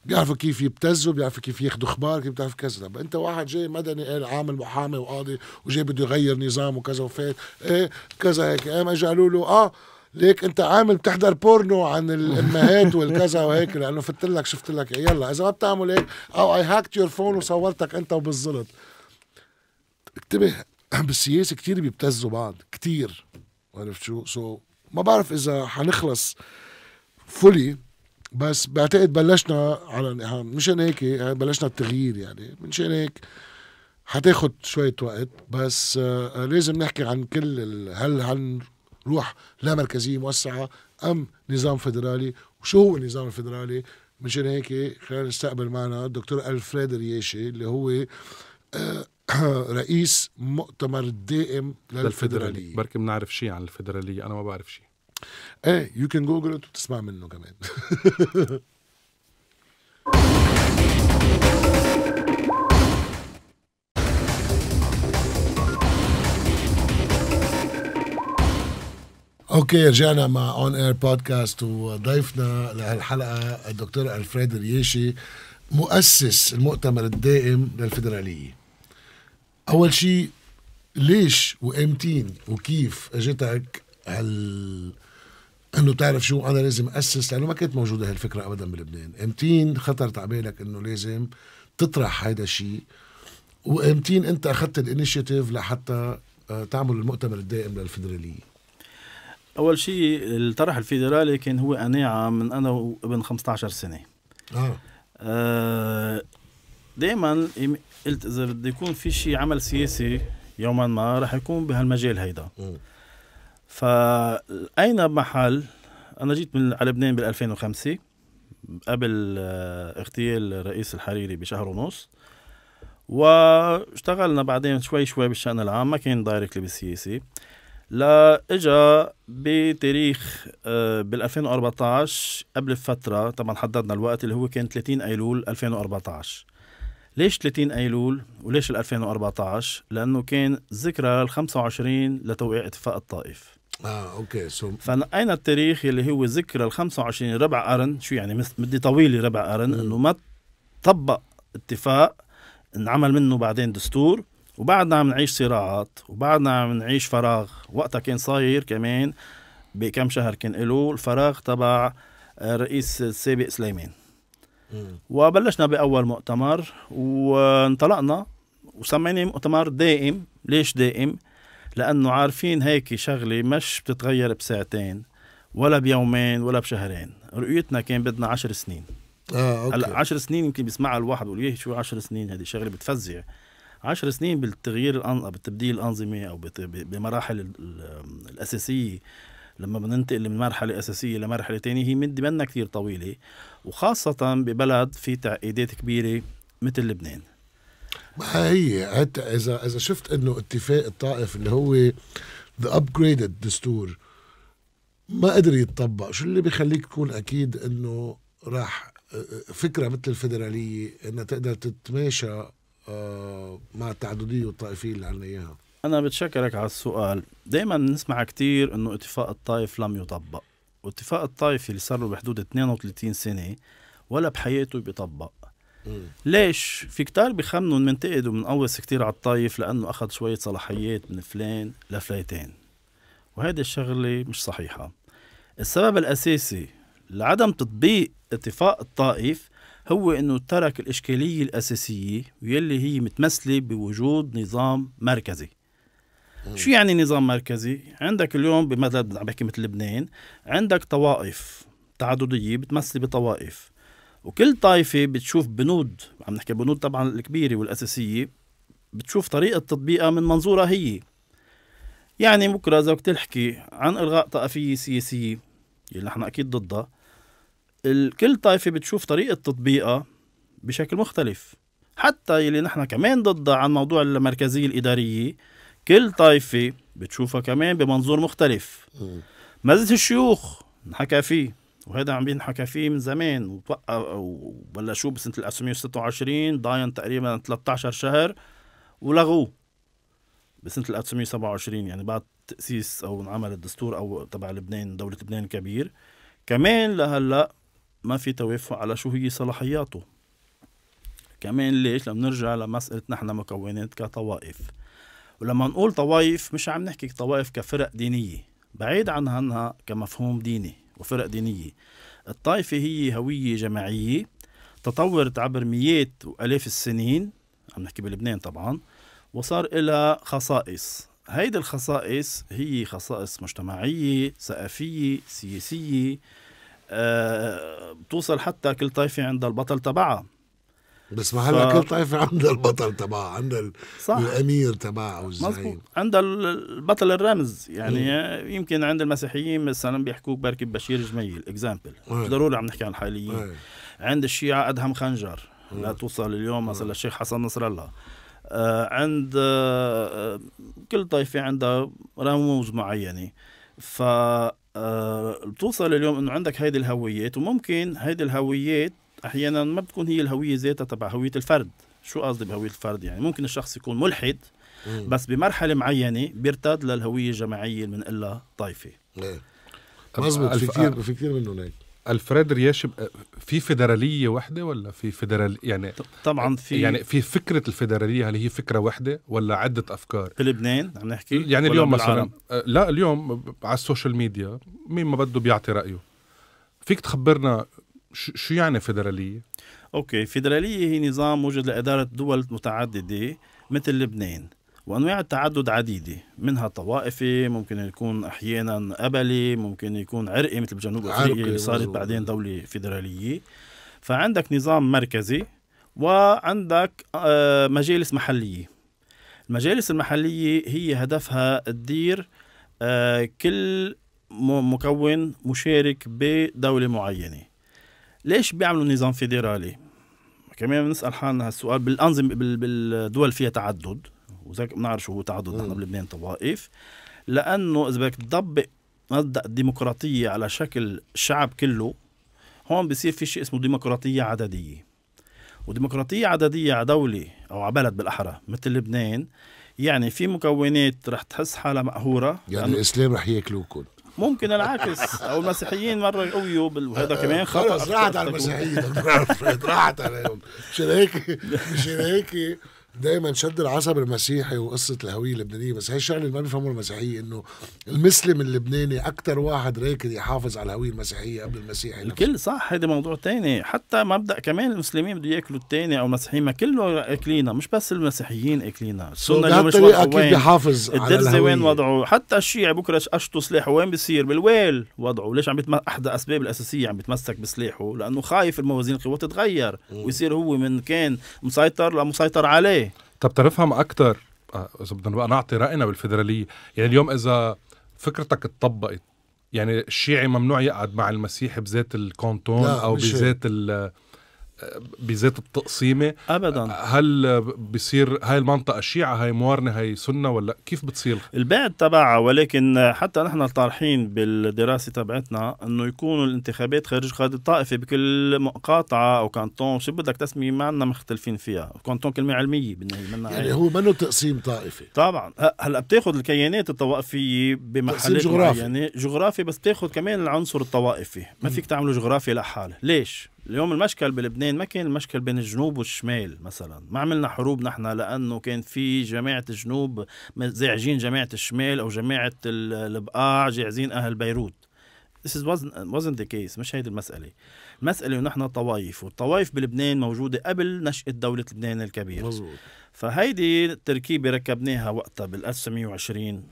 بيعرفوا كيف يبتزوا بيعرفوا كيف ياخذوا اخبار كيف بتعرف كذا طب انت واحد جاي مدني قال عامل محامي وقاضي وجاي بده يغير نظام وكذا وفات ايه كذا هيك قام اجى قالوا له اه ليك انت عامل بتحضر بورنو عن الامهات والكذا وهيك لانه فت لك شفت لك يلا اذا ما بتعمل هيك او اي هاكت يور فون وصورتك انت وبالزلط انتبه بالسياسه كثير بيبتزوا بعض كثير عرفت شو سو so ما بعرف اذا حنخلص فولي بس بعتقد بلشنا على مشان هيك يعني بلشنا التغيير يعني مشان هيك حتاخد شوية وقت بس آه لازم نحكي عن كل هل هنروح مركزية موسعة أم نظام فدرالي وشو هو النظام الفدرالي مشان هيك خلينا نستقبل معنا الدكتور ألفريد رياشي اللي هو آه رئيس مؤتمر الدائم للفدرالية بركي بنعرف شيء عن الفدرالية أنا ما بعرف شيء ايه يو كان جوجل وتسمع منه كمان اوكي رجعنا مع اون اير بودكاست وضيفنا لهالحلقه الدكتور الفريد رياشي مؤسس المؤتمر الدائم للفدراليه اول شيء ليش وامتين وكيف اجتك هال انه تعرف شو انا لازم اسس لانه ما كانت موجوده هالفكره ابدا بلبنان امتين خطرت على بالك انه لازم تطرح هيدا الشيء وامتين انت اخذت الانيشيتيف لحتى آه، تعمل المؤتمر الدائم للفدراليه اول شيء الطرح الفيدرالي كان هو قناعه من انا وابن 15 سنه اه, آه دائما قلت اذا بده يكون في شيء عمل سياسي يوما ما رح يكون بهالمجال هيدا م. فأين محل أنا جيت من على لبنان بال 2005 قبل آه، اغتيال رئيس الحريري بشهر ونص واشتغلنا بعدين شوي شوي بالشأن العام ما كان دايركتلي بالسياسي لا اجا بتاريخ آه، بال 2014 قبل فترة طبعا حددنا الوقت اللي هو كان 30 ايلول 2014 ليش 30 ايلول وليش ال 2014 لانه كان ذكرى ال 25 لتوقيع اتفاق الطائف اه اوكي سو فنقينا التاريخ اللي هو ذكرى ال 25 ربع قرن شو يعني مدي طويله ربع قرن انه ما طبق اتفاق انعمل منه بعدين دستور وبعدنا عم نعيش صراعات وبعدنا عم نعيش فراغ وقتها كان صاير كمان بكم شهر كان له الفراغ تبع الرئيس آه، السابق سليمان وبلشنا باول مؤتمر وانطلقنا وسميناه مؤتمر دائم ليش دائم؟ لأنه عارفين هيك شغلة مش بتتغير بساعتين ولا بيومين ولا بشهرين رؤيتنا كان بدنا عشر سنين اه اوكي هلا 10 سنين يمكن بيسمعها الواحد بيقول إيه، شو 10 سنين هذه شغله بتفزع 10 سنين بالتغيير الأن... بالتبديل الانظمه او بت... بمراحل ال... الاساسيه لما بننتقل من مرحلة أساسية لمرحلة تانية هي مدة منا كثير طويلة وخاصة ببلد في تعقيدات كبيرة مثل لبنان ما هي حتى اذا اذا شفت انه اتفاق الطائف اللي هو ذا ابجريدد دستور ما قدر يتطبق شو اللي بيخليك تكون اكيد انه راح فكره مثل الفدراليه انها تقدر تتماشى آه، مع التعدديه والطائفيه اللي عنا اياها انا بتشكرك على السؤال دائما نسمع كثير انه اتفاق الطائف لم يطبق واتفاق الطائف اللي صار له بحدود 32 سنه ولا بحياته بيطبق ليش في كتار بيخمنوا منتقدوا من قوس كتير على الطايف لانه اخذ شويه صلاحيات من فلان لفلايتين وهيدي الشغله مش صحيحه السبب الاساسي لعدم تطبيق اتفاق الطائف هو انه ترك الاشكاليه الاساسيه واللي هي متمثله بوجود نظام مركزي شو يعني نظام مركزي؟ عندك اليوم بمثل عم بحكي مثل لبنان عندك طوائف تعدديه بتمثل بطوائف وكل طائفة بتشوف بنود عم نحكي بنود طبعا الكبيرة والأساسية بتشوف طريقة تطبيقها من منظورها هي يعني بكرة إذا بدك تحكي عن إلغاء طائفية سياسية اللي نحن أكيد ضدها كل طائفة بتشوف طريقة تطبيقها بشكل مختلف حتى يلي نحن كمان ضدها عن موضوع المركزية الإدارية كل طائفة بتشوفها كمان بمنظور مختلف مجلس الشيوخ نحكى فيه وهذا عم بينحكى فيه من زمان وتوقف وبلشوه بسنه 1926 ضاين تقريبا 13 شهر ولغوه بسنه 1927 يعني بعد تاسيس او انعمل الدستور او تبع لبنان دوله لبنان كبير كمان لهلا ما في توافق على شو هي صلاحياته كمان ليش لما نرجع لمسألة نحن مكونات كطوائف ولما نقول طوائف مش عم نحكي طوائف كفرق دينية بعيد عنها كمفهوم ديني وفرق دينية الطائفة هي هوية جماعية تطورت عبر مئات وآلاف السنين عم نحكي بلبنان طبعا وصار إلى خصائص هيدي الخصائص هي خصائص مجتمعية ثقافية سياسية أه بتوصل حتى كل طائفة عندها البطل تبعها بس ما هلا ف... كل طائفه عندها البطل تبعها عندها ال... صح. الامير تبعها والزعيم عندها البطل الرمز يعني م. يمكن عند المسيحيين مثلا بيحكوك بركي بشير جميل اكزامبل إيه. مش ضروري عم نحكي عن الحاليين مم. إيه. عند الشيعه ادهم خنجر مم. إيه. لا توصل اليوم مثلا الشيخ حسن نصر الله آه عند آه،, آه كل طائفه عندها رموز معينه ف آه بتوصل اليوم انه عندك هيدي الهويات وممكن هيدي الهويات احيانا ما بتكون هي الهويه ذاتها تبع هويه الفرد شو قصدي بهويه الفرد يعني ممكن الشخص يكون ملحد بس بمرحله معينه بيرتد للهويه الجماعيه اللي الا طائفه إيه. مزبوط في كثير في كثير منهم هيك الفريد رياشب في فيدراليه وحده ولا في فيدرال يعني طبعا إيه، في يعني في فكره الفيدراليه هل هي فكره وحده ولا عده افكار في لبنان عم نحكي يعني اليوم مثلا لا اليوم على السوشيال ميديا مين ما بده بيعطي رايه فيك تخبرنا شو يعني فيدرالية؟ أوكي فيدرالية هي نظام موجود لإدارة دول متعددة مثل لبنان وانواع التعدد عديده منها طوائفي ممكن يكون احيانا قبلي ممكن يكون عرقي مثل بجنوب افريقيا اللي صارت بعدين دوله فيدراليه فعندك نظام مركزي وعندك آه، مجالس محليه المجالس المحليه هي هدفها تدير آه، كل مكون مشارك بدوله معينه ليش بيعملوا نظام فيدرالي؟ كمان بنسال حالنا هالسؤال بالانظمه بالدول فيها تعدد وزيك بنعرف شو هو تعدد نحن بلبنان طوائف لانه اذا بدك تطبق مبدا الديمقراطيه على شكل الشعب كله هون بصير في شيء اسمه ديمقراطيه عدديه وديمقراطيه عدديه على دوله او على بلد بالاحرى مثل لبنان يعني في مكونات رح تحس حالها مقهوره يعني الاسلام رح ياكلوكم ممكن العكس او المسيحيين مره قويوا وهذا كمان خلص راحت على المسيحيين راحت عليهم مش هيك مش هيك دايما شد العصب المسيحي وقصه الهويه اللبنانيه بس هي الشغله اللي ما بيفهموها المسيحيه انه المسلم اللبناني اكثر واحد راكد يحافظ على الهويه المسيحيه قبل المسيحي الكل نفسه. صح هذا موضوع تاني حتى مبدا كمان المسلمين بده ياكلوا التاني او المسيحيين ما كله اكلينا مش بس المسيحيين اكلينا السنه اليوم مش اكيد بيحافظ على الهويه وين وضعه حتى الشيعي بكره قشطوا سلاحه وين بيصير بالويل وضعه ليش عم بتمسك احدى الاسباب الاساسيه عم بيتمسك بسلاحه لانه خايف الموازين القوى تتغير ويصير هو من كان مسيطر لمسيطر عليه طب تنفهم اكثر آه، اذا بدنا بقى نعطي راينا بالفدراليه يعني اليوم اذا فكرتك اتطبقت يعني الشيعي ممنوع يقعد مع المسيحي بذات الكونتون او بذات بذات التقسيمه ابدا هل بصير هاي المنطقه شيعه هاي موارنه هاي سنه ولا كيف بتصير البعد تبعها ولكن حتى نحن طارحين بالدراسه تبعتنا انه يكونوا الانتخابات خارج قاعده الطائفه بكل مقاطعه او كانتون شو بدك تسميه ما عندنا مختلفين فيها كانتون كلمه علميه بالنهايه منا يعني هو منه تقسيم طائفي طبعا هلا بتاخذ الكيانات الطوائفيه بمحلات جغرافي. يعني جغرافي بس بتاخذ كمان العنصر الطوائفي ما فيك تعمله جغرافي لحاله ليش اليوم المشكل بلبنان ما كان المشكل بين الجنوب والشمال مثلا ما عملنا حروب نحن لانه كان في جماعه الجنوب زاعجين جماعه الشمال او جماعه البقاع زعجين اهل بيروت This wasn't, wasn't the case مش هيدي المسألة المسألة ونحن طوايف والطوايف بلبنان موجودة قبل نشأة دولة لبنان الكبيرة مزبوط. فهيدي التركيبة ركبناها وقتها بال 1920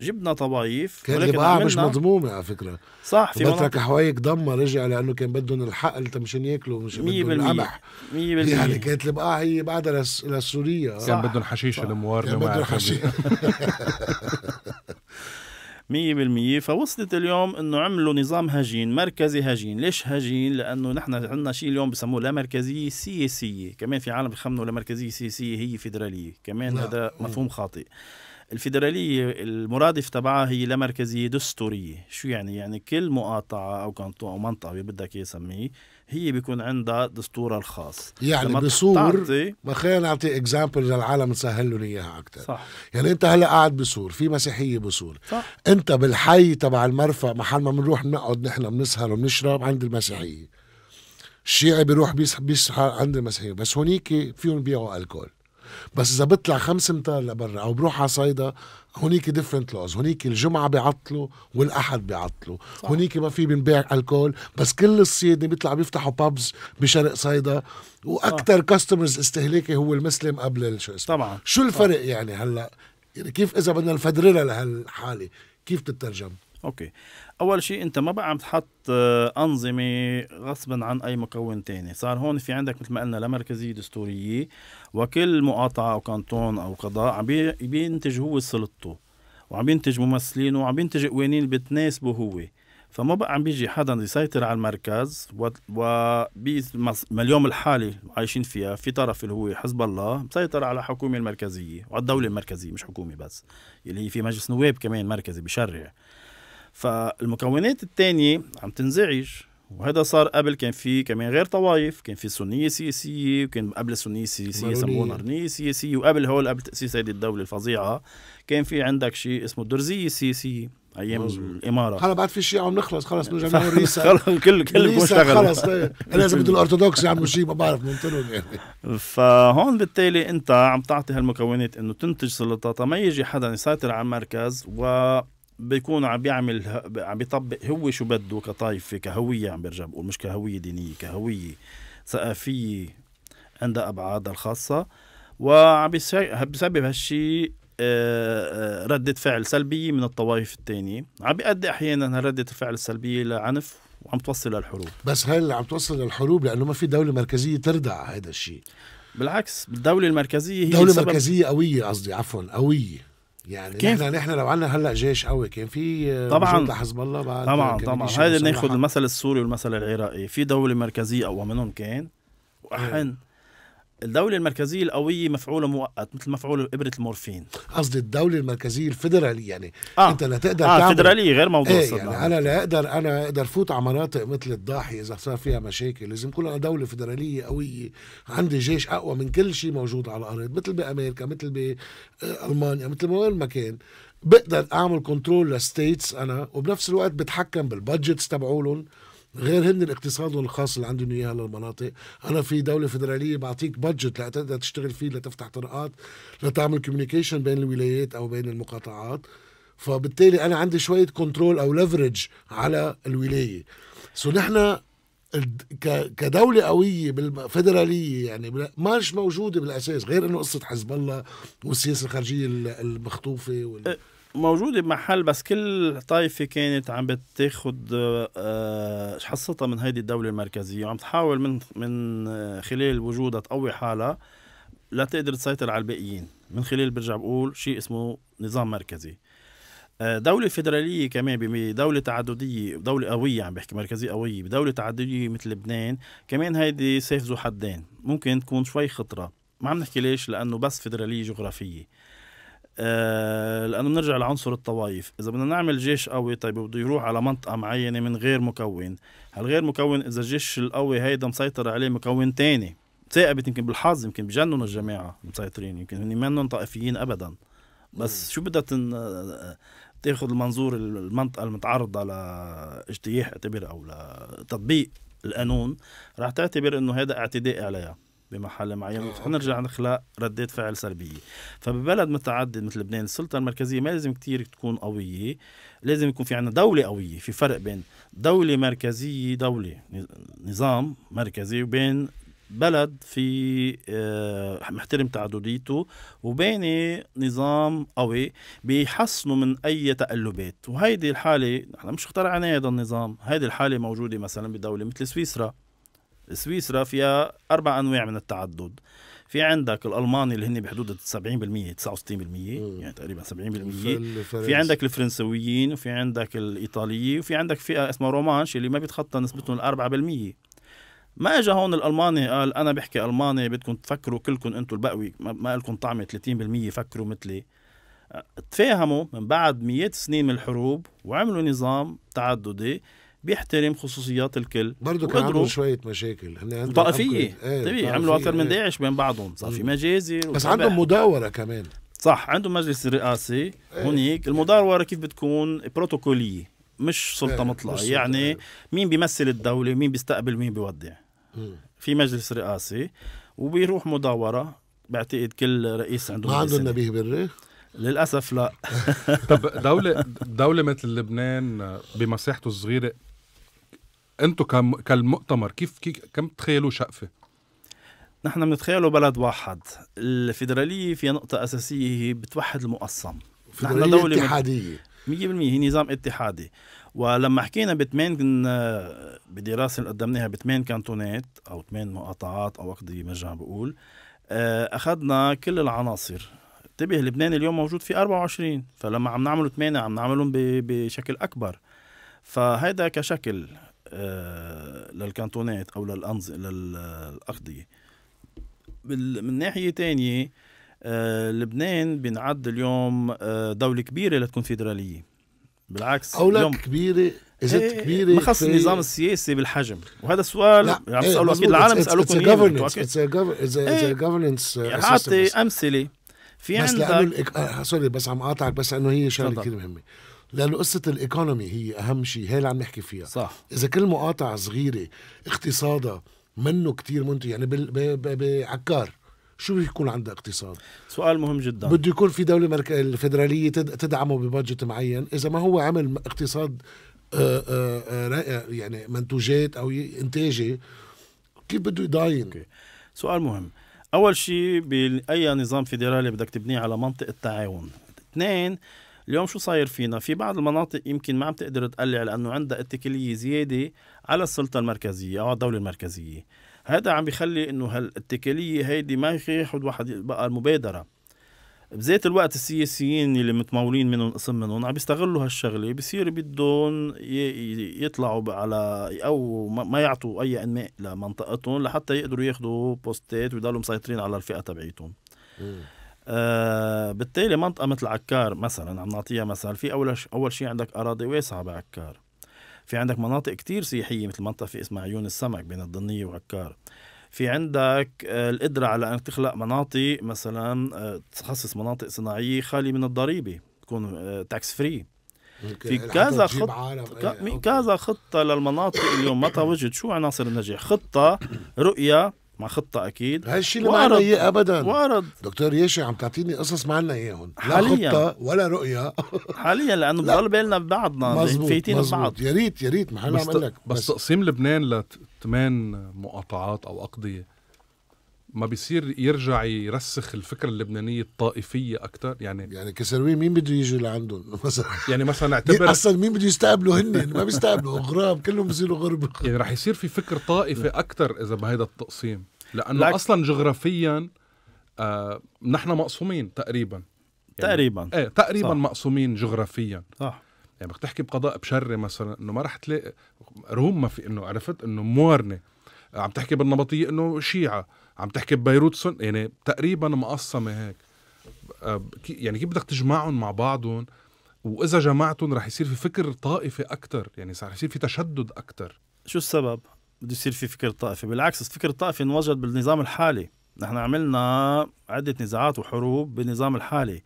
جبنا طوايف كان البضاعة مش مضمومة على فكرة صح في مطرك حوايك ضمة رجع لأنه كان بدهم الحق مشان ياكلوا مش بدهم القمح 100% يعني كانت البقاع هي بعدها لس... لسوريا كان بدهم حشيش الموارنة كان بدهم حشيش 100% فوصلت اليوم انه عملوا نظام هجين مركزي هجين ليش هجين لانه نحن عندنا شيء اليوم بسموه لا مركزيه سياسيه كمان في عالم بخمنوا لا مركزيه سياسيه هي فيدراليه كمان لا. نعم. هذا مفهوم خاطئ الفيدرالية المرادف تبعها هي لا مركزية دستورية شو يعني يعني كل مقاطعة أو كانتو أو منطقة بدك يسميه هي بيكون عندها دستورها الخاص يعني بصور ما خلينا نعطي اكزامبل للعالم نسهل لهم اياها اكثر صح يعني انت هلا قاعد بصور في مسيحيه بصور صح انت بالحي تبع المرفأ محل ما بنروح بنقعد نحن بنسهر وبنشرب عند المسيحيه الشيعي بيروح بيسحر عند المسيحيه بس هونيك فيهم بيعوا الكول بس اذا بطلع خمس امتار لبرا او بروح على صيدا هونيك ديفرنت لوز هونيك الجمعه بيعطلوا والاحد بيعطلوا هونيك ما في بنبيع الكول بس كل الصيادين بيطلع بيفتحوا بابز بشرق صيدا واكثر كاستمرز استهلاكي هو المسلم قبل شو اسمه طبعا شو الفرق طبعا. يعني هلا يعني كيف اذا بدنا نفدرلها لهالحاله كيف بتترجم اوكي اول شيء انت ما بقى عم تحط آه، انظمه غصبا عن اي مكون تاني صار هون في عندك مثل ما قلنا لا مركزيه دستوريه وكل مقاطعه او كانتون او قضاء عم بينتج هو سلطته وعم بينتج ممثلين وعم بينتج قوانين بتناسبه هو فما بقى عم بيجي حدا يسيطر على المركز وباليوم الحالي عايشين فيها في طرف اللي هو حزب الله مسيطر على الحكومه المركزيه وعلى الدوله المركزيه مش حكومه بس اللي هي في مجلس نواب كمان مركزي بشرع فالمكونات الثانية عم تنزعج وهذا صار قبل كان في كمان غير طوائف كان في سنية سياسية وكان قبل السنية السياسية سموها هرنية سياسية وقبل هول قبل تأسيس هذه الدولة الفظيعة كان في عندك شيء اسمه الدرزية السياسية ايام الاماره هلا بعد في شيء عم نخلص خلص نرجع نعمل ريسا خلص كل كل مشتغل خلص إيه، انا اذا بده الارثوذكس يعملوا شيء ما بعرف منطلهم يعني فهون بالتالي انت عم تعطي هالمكونات انه تنتج سلطه ما يجي حدا يسيطر على المركز و بيكون عم بيعمل عم بيطبق هو شو بده كطائفه كهويه عم برجع بقول مش كهويه دينيه كهويه ثقافيه عندها ابعادها الخاصه وعم بسبب هالشيء آه، آه، ردة فعل سلبية من الطوائف الثانية عم بيؤدي أحيانا ردة الفعل السلبية لعنف وعم توصل للحروب بس هل عم توصل للحروب لأنه ما في دولة مركزية تردع هذا الشيء بالعكس الدولة المركزية هي دولة مركزية قوية قصدي عفوا قوية يعني كيف؟ نحن نحن لو عندنا هلا جيش قوي كان في طبعا لحزب الله بعد طبعا طبعا هذا ناخذ المثل السوري والمثل العراقي في دوله مركزيه اقوى منهم كان إيه. واحن الدولة المركزية القوية مفعولة مؤقت مثل مفعول إبرة المورفين قصدي الدولة المركزية الفدرالية يعني آه. أنت لا تقدر آه تعمل الفدرالية غير موضوع ايه يعني أنا لا أقدر أنا أقدر فوت على مناطق مثل الضاحية إذا صار فيها مشاكل لازم يكون أنا دولة فدرالية قوية عندي جيش أقوى من كل شيء موجود على الأرض مثل بأمريكا مثل بألمانيا مثل ما وين ما كان بقدر أعمل كنترول لستيتس أنا وبنفس الوقت بتحكم بالبادجتس تبعولن غير هن الاقتصاد الخاص اللي عندهم اياه للمناطق انا في دوله فدراليه بعطيك بادجت لتقدر تشتغل فيه لتفتح طرقات لتعمل كوميونيكيشن بين الولايات او بين المقاطعات فبالتالي انا عندي شويه كنترول او ليفرج على الولايه سو نحن كدولة قوية بالفدراليه يعني مش موجودة بالأساس غير أنه قصة حزب الله والسياسة الخارجية المخطوفة وال... أه، موجودة بمحل بس كل طائفة كانت عم بتاخد آه، آه، حصتها من هيدي الدولة المركزية وعم تحاول من من آه، خلال وجودها تقوي حالها لا تقدر تسيطر على الباقيين من خلال برجع بقول شيء اسمه نظام مركزي دولة فيدرالية كمان بدولة تعددية دولة قوية عم بحكي مركزية قوية بدولة تعددية مثل لبنان كمان هيدي سيف ذو حدين ممكن تكون شوي خطرة ما عم نحكي ليش لأنه بس فيدرالية جغرافية آه، لانه بنرجع لعنصر الطوائف اذا بدنا نعمل جيش قوي طيب بده يروح على منطقه معينه من غير مكون هالغير مكون اذا الجيش القوي هيدا مسيطر عليه مكون تاني ثاقبت يمكن بالحظ يمكن بجنن الجماعه مسيطرين يمكن هن منهم طائفيين ابدا بس شو بدها تن... تاخذ المنظور المنطقه المتعرضه لاجتياح اعتبر او لتطبيق القانون رح تعتبر انه هذا اعتداء عليها بمحل معين آه، وحنرجع نخلق ردات فعل سلبية فببلد متعدد مثل لبنان السلطة المركزية ما لازم كتير تكون قوية لازم يكون في عنا دولة قوية في فرق بين دولة مركزية دولة نظام مركزي وبين بلد في آه، محترم تعدديته وبين نظام قوي بيحصنوا من اي تقلبات وهيدي الحاله نحن مش اخترعنا هذا النظام هيدي الحاله موجوده مثلا بدوله مثل سويسرا سويسرا فيها أربع أنواع من التعدد في عندك الالماني اللي هن بحدود 70% 69% يعني تقريبا 70% في عندك الفرنسويين وفي عندك الايطاليين وفي عندك فئه اسمها رومانش اللي ما بيتخطى نسبتهم ال 4% ما اجى هون الالماني قال انا بحكي الماني بدكم تفكروا كلكم انتم البقوي ما لكم طعمه 30% فكروا مثلي أه، تفاهموا من بعد مئات سنين من الحروب وعملوا نظام تعددي بيحترم خصوصيات الكل برضه كان عندهم شويه مشاكل هن طائفيه ايه طبيعي عملوا اكثر من إيه. داعش بين بعضهم صار في مجازر بس عندهم مداوره كمان صح عندهم مجلس ايه هونيك المداوره كيف بتكون بروتوكوليه مش سلطه إيه، مطلقه يعني إيه. مين بيمثل الدوله مين بيستقبل مين بيودع في مجلس رئاسي وبيروح مداوره بعتقد كل رئيس عنده ما عنده النبيه بري للاسف لا طب دوله دوله مثل لبنان بمساحته الصغيره انتوا كم كالمؤتمر كيف, كم تتخيلوا شقفه؟ نحن بنتخيلوا بلد واحد الفيدرالية فيها نقطة أساسية هي بتوحد المقسم نحن دولة اتحادية 100% هي نظام اتحادي ولما حكينا بثمان بدراسة اللي قدمناها بثمان كانتونات أو ثمان مقاطعات أو أقضية برجع بقول آه، أخذنا كل العناصر انتبه لبنان اليوم موجود في 24 فلما عم نعمل 8 عم نعملهم بشكل أكبر فهيدا كشكل آه، للكانتونات او للانظمه للاقضيه من ناحيه تانية آه، لبنان بنعد اليوم آه، دوله كبيره للكونفدراليه بالعكس او لك كبيره اذا إيه كبيره ما خص النظام السياسي بالحجم وهذا السؤال عم تسالوا إيه، اكيد العالم يسالوكم إذا إذا إذا امثله في عندك سوري بس عم إذا بس انه هي شغله كثير مهمه لانه قصه الايكونومي هي اهم شيء هي اللي عم نحكي فيها صح اذا كل مقاطعه صغيره اقتصادها منه كتير منتج يعني بعكار شو بيكون عندها اقتصاد؟ سؤال مهم جدا بده يكون في دولة مرك... الفدرالية تدعمه ببادجت معين، إذا ما هو عمل اقتصاد آآ آه، آآ آه، آه، يعني منتوجات أو إنتاجي كيف بده يضاين؟ أوكي. سؤال مهم أول شيء بأي نظام فيدرالي بدك تبنيه على منطق التعاون اثنين اليوم شو صاير فينا في بعض المناطق يمكن ما عم تقدر تقلع لانه عندها اتكاليه زياده على السلطه المركزيه او الدوله المركزيه هذا عم بيخلي انه هالاتكاليه هيدي ما ياخذ واحد بقى المبادره بذات الوقت السياسيين اللي متمولين منهم قسم منهم عم بيستغلوا هالشغله بصير بدهم يطلعوا على او ما يعطوا اي انماء لمنطقتهم لحتى يقدروا ياخذوا بوستات ويضلوا مسيطرين على الفئه تبعيتهم آه، بالتالي منطقة مثل عكار مثلا عم نعطيها مثال في أول أول شيء عندك أراضي واسعة بعكار في عندك مناطق كتير سياحية مثل منطقة في اسمها عيون السمك بين الضنية وعكار في عندك آه، القدرة على أنك تخلق مناطق مثلا آه، تخصص مناطق صناعية خالية من الضريبة تكون تاكس فري في كذا خطة إيه، كذا خطة للمناطق اليوم متى وجد شو عناصر النجاح خطة رؤية مع خطه اكيد هالشيء اللي معنا اياه ابدا وارد دكتور ياشي عم تعطيني قصص معنا اياهم لا خطه ولا رؤيه حاليا لانه بضل بالنا ببعضنا فايتين ببعض يا ريت يا ريت ما حدا اقول بس, بس تقسيم لبنان لثمان مقاطعات او اقضيه ما بيصير يرجع يرسخ الفكره اللبنانيه الطائفيه اكثر يعني يعني كسرويين مين بده يجي لعندهم مثلا يعني مثلا اعتبر اصلا مين بده يستقبلوا هن يعني ما بيستقبلوا غراب كلهم بصيروا غربة يعني رح يصير في فكر طائفي اكثر اذا بهيدا التقسيم لانه لك... اصلا جغرافيا آه نحن مقسومين تقريبا يعني تقريبا ايه تقريبا صح. مقسومين جغرافيا صح يعني بدك تحكي بقضاء بشري مثلا انه ما رح تلاقي روم ما في انه عرفت انه موارنه عم تحكي بالنبطيه انه شيعه عم تحكي ببيروت سن يعني تقريبا مقسمه هيك آه، يعني كيف بدك تجمعهم مع بعضهم واذا جمعتهم رح يصير في فكر طائفي اكثر يعني رح يصير في تشدد اكثر شو السبب بده يصير في فكر طائفي بالعكس الفكر الطائفي انوجد بالنظام الحالي نحن عملنا عده نزاعات وحروب بالنظام الحالي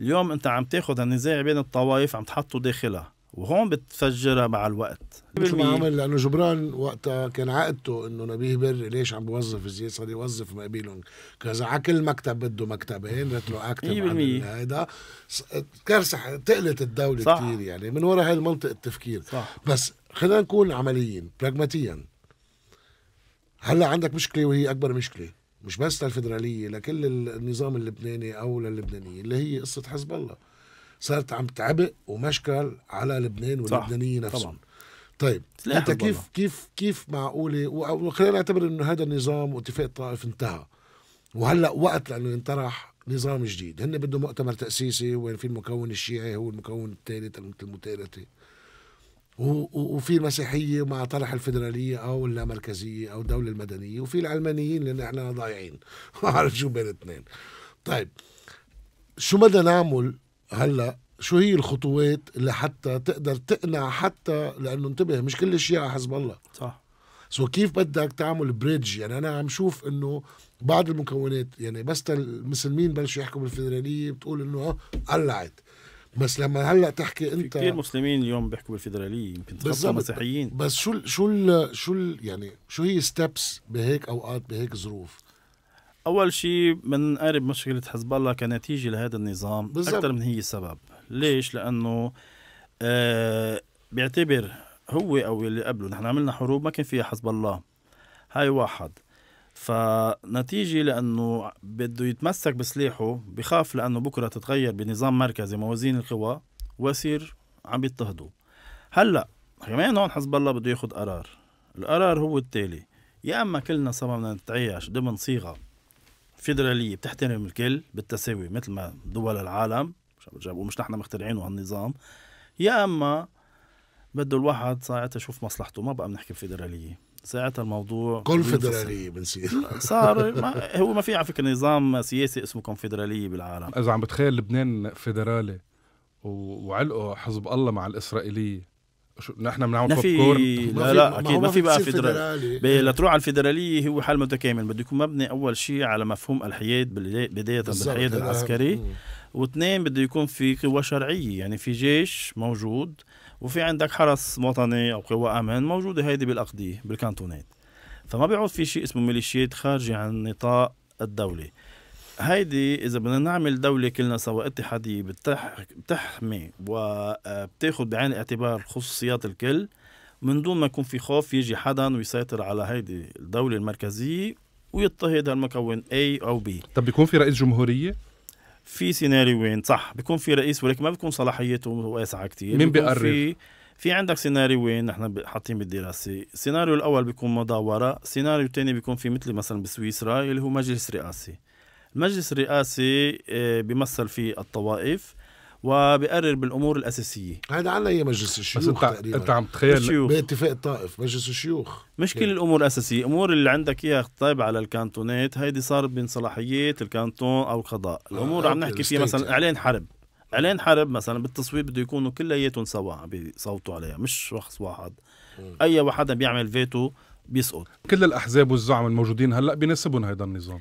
اليوم انت عم تاخذ النزاع بين الطوائف عم تحطه داخلها وهون بتفجرها مع الوقت مثل ما عمل لانه جبران وقتها كان عقدته انه نبيه بري ليش عم بوظف زياد صار يوظف مقابلهم كذا على كل مكتب بده مكتبين ريترو اكتف هيدا كرسح تقلت الدوله صح. كتير يعني من وراء هاي المنطق التفكير صح. بس خلينا نكون عمليين براغماتيا هلا عندك مشكله وهي اكبر مشكله مش بس للفدراليه لكل النظام اللبناني او للبنانيين اللي هي قصه حزب الله صارت عم تعبئ ومشكل على لبنان واللبنانيين نفسهم طبعا. طيب انت كيف الله. كيف كيف معقوله وخلينا نعتبر انه هذا النظام واتفاق الطائف انتهى وهلا وقت لانه ينطرح نظام جديد هن بدهم مؤتمر تاسيسي وين في المكون الشيعي هو المكون الثالث المتالثه وفي المسيحيه مع طرح الفدراليه او اللامركزيه او الدوله المدنيه وفي العلمانيين لان احنا ضايعين ما بعرف شو بين اثنين طيب شو بدنا نعمل هلا شو هي الخطوات اللي حتى تقدر تقنع حتى لانه انتبه مش كل الشيعة حزب الله صح سو كيف بدك تعمل بريدج يعني انا عم شوف انه بعض المكونات يعني بس المسلمين بلشوا يحكوا بالفيدراليه بتقول انه قلعت آه، بس لما هلا تحكي انت كثير مسلمين اليوم بيحكوا بالفيدراليه يمكن تخطى مسيحيين بس شو الـ شو الـ شو الـ يعني شو هي ستيبس بهيك اوقات بهيك ظروف اول شيء بنقارب مشكله حزب الله كنتيجه لهذا النظام بالزبط. اكثر من هي سبب ليش لانه آه بيعتبر هو او اللي قبله نحن عملنا حروب ما كان فيها حزب الله هاي واحد فنتيجة لأنه بده يتمسك بسلاحه بخاف لأنه بكرة تتغير بنظام مركزي موازين القوى ويصير عم بيضطهدوا هلأ كمان هون حزب الله بده ياخد قرار القرار هو التالي يا اما كلنا سوا بدنا نتعايش ضمن صيغه فيدرالية بتحترم الكل بالتساوي مثل ما دول العالم مش نحن مخترعينه هالنظام يا اما بده الواحد ساعتها يشوف مصلحته ما بقى بنحكي فيدرالية ساعتها الموضوع كل فيدرالية بنصير صار ما هو ما في على فكرة نظام سياسي اسمه كونفدرالية بالعالم إذا عم بتخيل لبنان فيدرالي وعلقه حزب الله مع الإسرائيلية نحن بنعمل بوب كورن لا لا اكيد ما في بقى فيدرالي لتروح على الفيدرالية هو حل متكامل بده يكون مبني اول شيء على مفهوم الحياد بدايه بالحياد العسكري واثنين بده يكون في قوى شرعيه يعني في جيش موجود وفي عندك حرس وطني او قوى امن موجوده هيدي بالاقضيه بالكانتونات فما بيعود في شيء اسمه ميليشيات خارجي عن نطاق الدوله هيدي اذا بدنا نعمل دوله كلنا سوا اتحاديه بتح بتحمي وبتاخذ آه، بعين الاعتبار خصوصيات الكل من دون ما يكون في خوف يجي حدا ويسيطر على هيدي الدوله المركزيه ويضطهد المكون اي او بي طب بيكون في رئيس جمهوريه في سيناريوين صح بيكون في رئيس ولكن ما بتكون صلاحيته واسعه كثير مين بيقرر في في عندك سيناريوين نحن حاطين بالدراسه، السيناريو الاول بيكون مداوره، السيناريو الثاني بيكون في مثل مثلا بسويسرا اللي هو مجلس رئاسي. المجلس الرئاسي آه، بيمثل في الطوائف وبقرر بالامور الاساسيه هذا على اي مجلس الشيوخ بس انت, تقريبا. انت عم تخيل باتفاق الطائف مجلس الشيوخ مش كل الامور الاساسيه الامور اللي عندك اياها طيبة على الكانتونات هيدي صارت من صلاحيات الكانتون او القضاء آه، الامور آه عم نحكي فيها مثلا اعلان حرب اعلان حرب مثلا بالتصويت بده يكونوا كلياتهم سوا بيصوتوا عليها مش شخص واحد م. اي واحد بيعمل فيتو بيسقط كل الاحزاب والزعم الموجودين هلا بيناسبهم هيدا النظام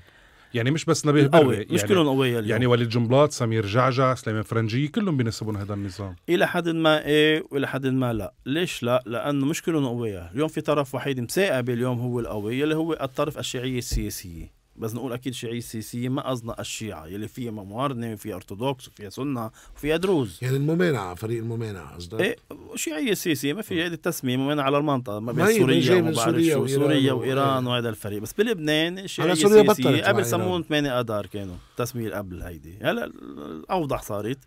يعني مش بس نبيه قوي يعني مش كلهم قوية اليوم. يعني وليد جنبلاط سمير جعجع سليمان فرنجي كلهم بينسبون هذا النظام الى حد ما ايه والى حد ما لا ليش لا لانه مش كلهم قوية اليوم في طرف وحيد مسائب اليوم هو القوي اللي هو الطرف الشيعي السياسي بس نقول اكيد شيعيه سيسي ما قصدنا الشيعه يلي فيها ممارنة وفيها ارثوذكس وفيها سنه وفيها دروز يعني الممانعه فريق الممانعه قصدك؟ ايه شيعي سيسي ما في هيدي التسميه ممانعه على المنطقه ما بين سوريا وما بعرف شو سوريا وايران إيه. وهذا الفريق بس بلبنان شيعيه سيسي قبل سموهم 8 اذار كانوا التسميه قبل هيدي هلا الاوضح صارت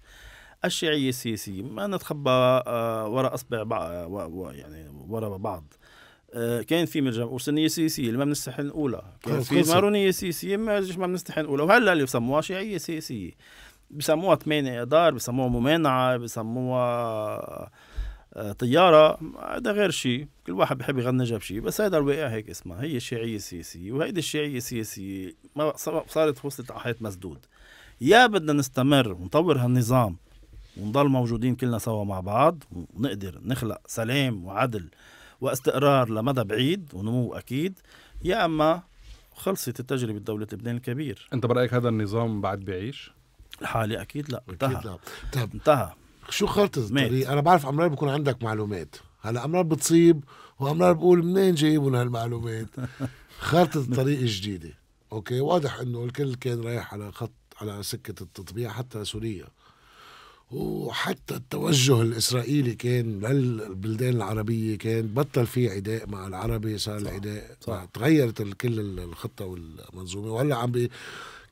الشيعيه السياسيه ما نتخبى آه، وراء اصبع بعض يعني وراء بعض آه، كاين مرجع وسنيه سياسية اللي ما بنستحي السحن الأولى كاين مارونية سياسية ما ما بنستحي الأولى وهلا اللي بسموها شيعية سياسية بسموها ثمانية دار بسموها ممانعة بسموها آه، طيارة هذا غير شيء كل واحد بحب يغنجها بشيء بس هذا الواقع هيك اسمها هي الشيعية السياسية وهيدي الشيعية السياسية ما صارت وصلت على حيط مسدود يا بدنا نستمر ونطور هالنظام ونضل موجودين كلنا سوا مع بعض ونقدر نخلق سلام وعدل واستقرار لمدى بعيد ونمو اكيد يا اما خلصت التجربه الدولة لبنان الكبير انت برايك هذا النظام بعد بيعيش الحالي اكيد لا انتهى أكيد لا. انتهى شو خلطة الطريق انا بعرف امرار بكون عندك معلومات هلا امرار بتصيب وامرار بقول منين جايبهم هالمعلومات خارطة الطريق الجديدة اوكي واضح انه الكل كان رايح على خط على سكة التطبيع حتى سوريا وحتى التوجه الاسرائيلي كان للبلدان العربيه كان بطل في عداء مع العربي صار صح العداء صح تغيرت كل الخطه والمنظومه وهلا عم بي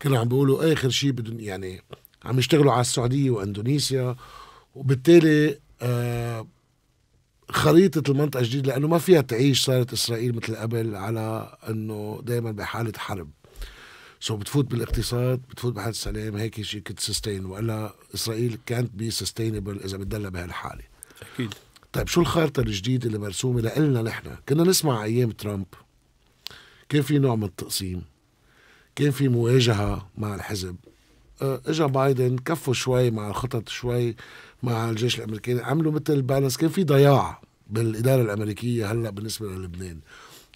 كانوا عم بيقولوا اخر شيء بدهم يعني عم يشتغلوا على السعوديه واندونيسيا وبالتالي آه خريطة المنطقة جديدة لأنه ما فيها تعيش صارت إسرائيل مثل قبل على أنه دائما بحالة حرب سو بتفوت بالاقتصاد بتفوت بحاله السلام هيك شيء كنت سستين والا اسرائيل كانت بي سستينبل اذا بتضلها بهالحاله اكيد طيب شو الخارطه الجديده اللي مرسومه لنا نحن كنا نسمع ايام ترامب كان في نوع من التقسيم كان في مواجهه مع الحزب آه، اجا بايدن كفوا شوي مع الخطط شوي مع الجيش الامريكي عملوا مثل بالانس كان في ضياع بالاداره الامريكيه هلا بالنسبه للبنان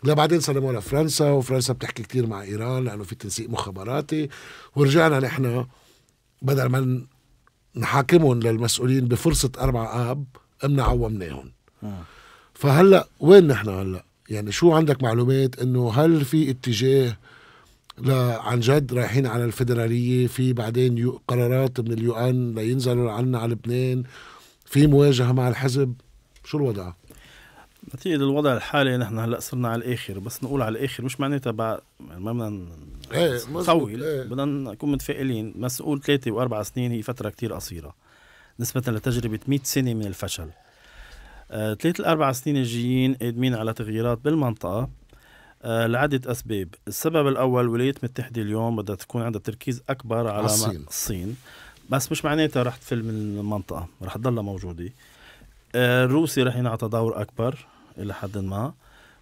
لا بعدين سلموها لفرنسا وفرنسا بتحكي كتير مع ايران لانه في تنسيق مخابراتي ورجعنا نحن بدل ما نحاكمهم للمسؤولين بفرصه أربعة اب قمنا عومناهم آه. فهلا وين نحن هلا؟ يعني شو عندك معلومات انه هل في اتجاه لا عن جد رايحين على الفدراليه في بعدين قرارات من اليو ان لينزلوا عنا على لبنان في مواجهه مع الحزب شو الوضع؟ نتيجة الوضع الحالي نحن هلا صرنا على الاخر بس نقول على الاخر مش معناتها بعد يعني ما بدنا نطول إيه، إيه. بدنا نكون متفائلين مسؤول ثلاثة واربع سنين هي فترة كتير قصيرة نسبة لتجربة 100 سنة من الفشل آه، ثلاثة ثلاث الأربع سنين الجايين قادمين على تغييرات بالمنطقة آه، لعدة أسباب السبب الأول الولايات المتحدة اليوم بدها تكون عندها تركيز أكبر على الصين, الصين. بس مش معناتها رح تفل من المنطقة رح تضلها موجودة الروسي آه، رح ينعطى دور أكبر إلى حد ما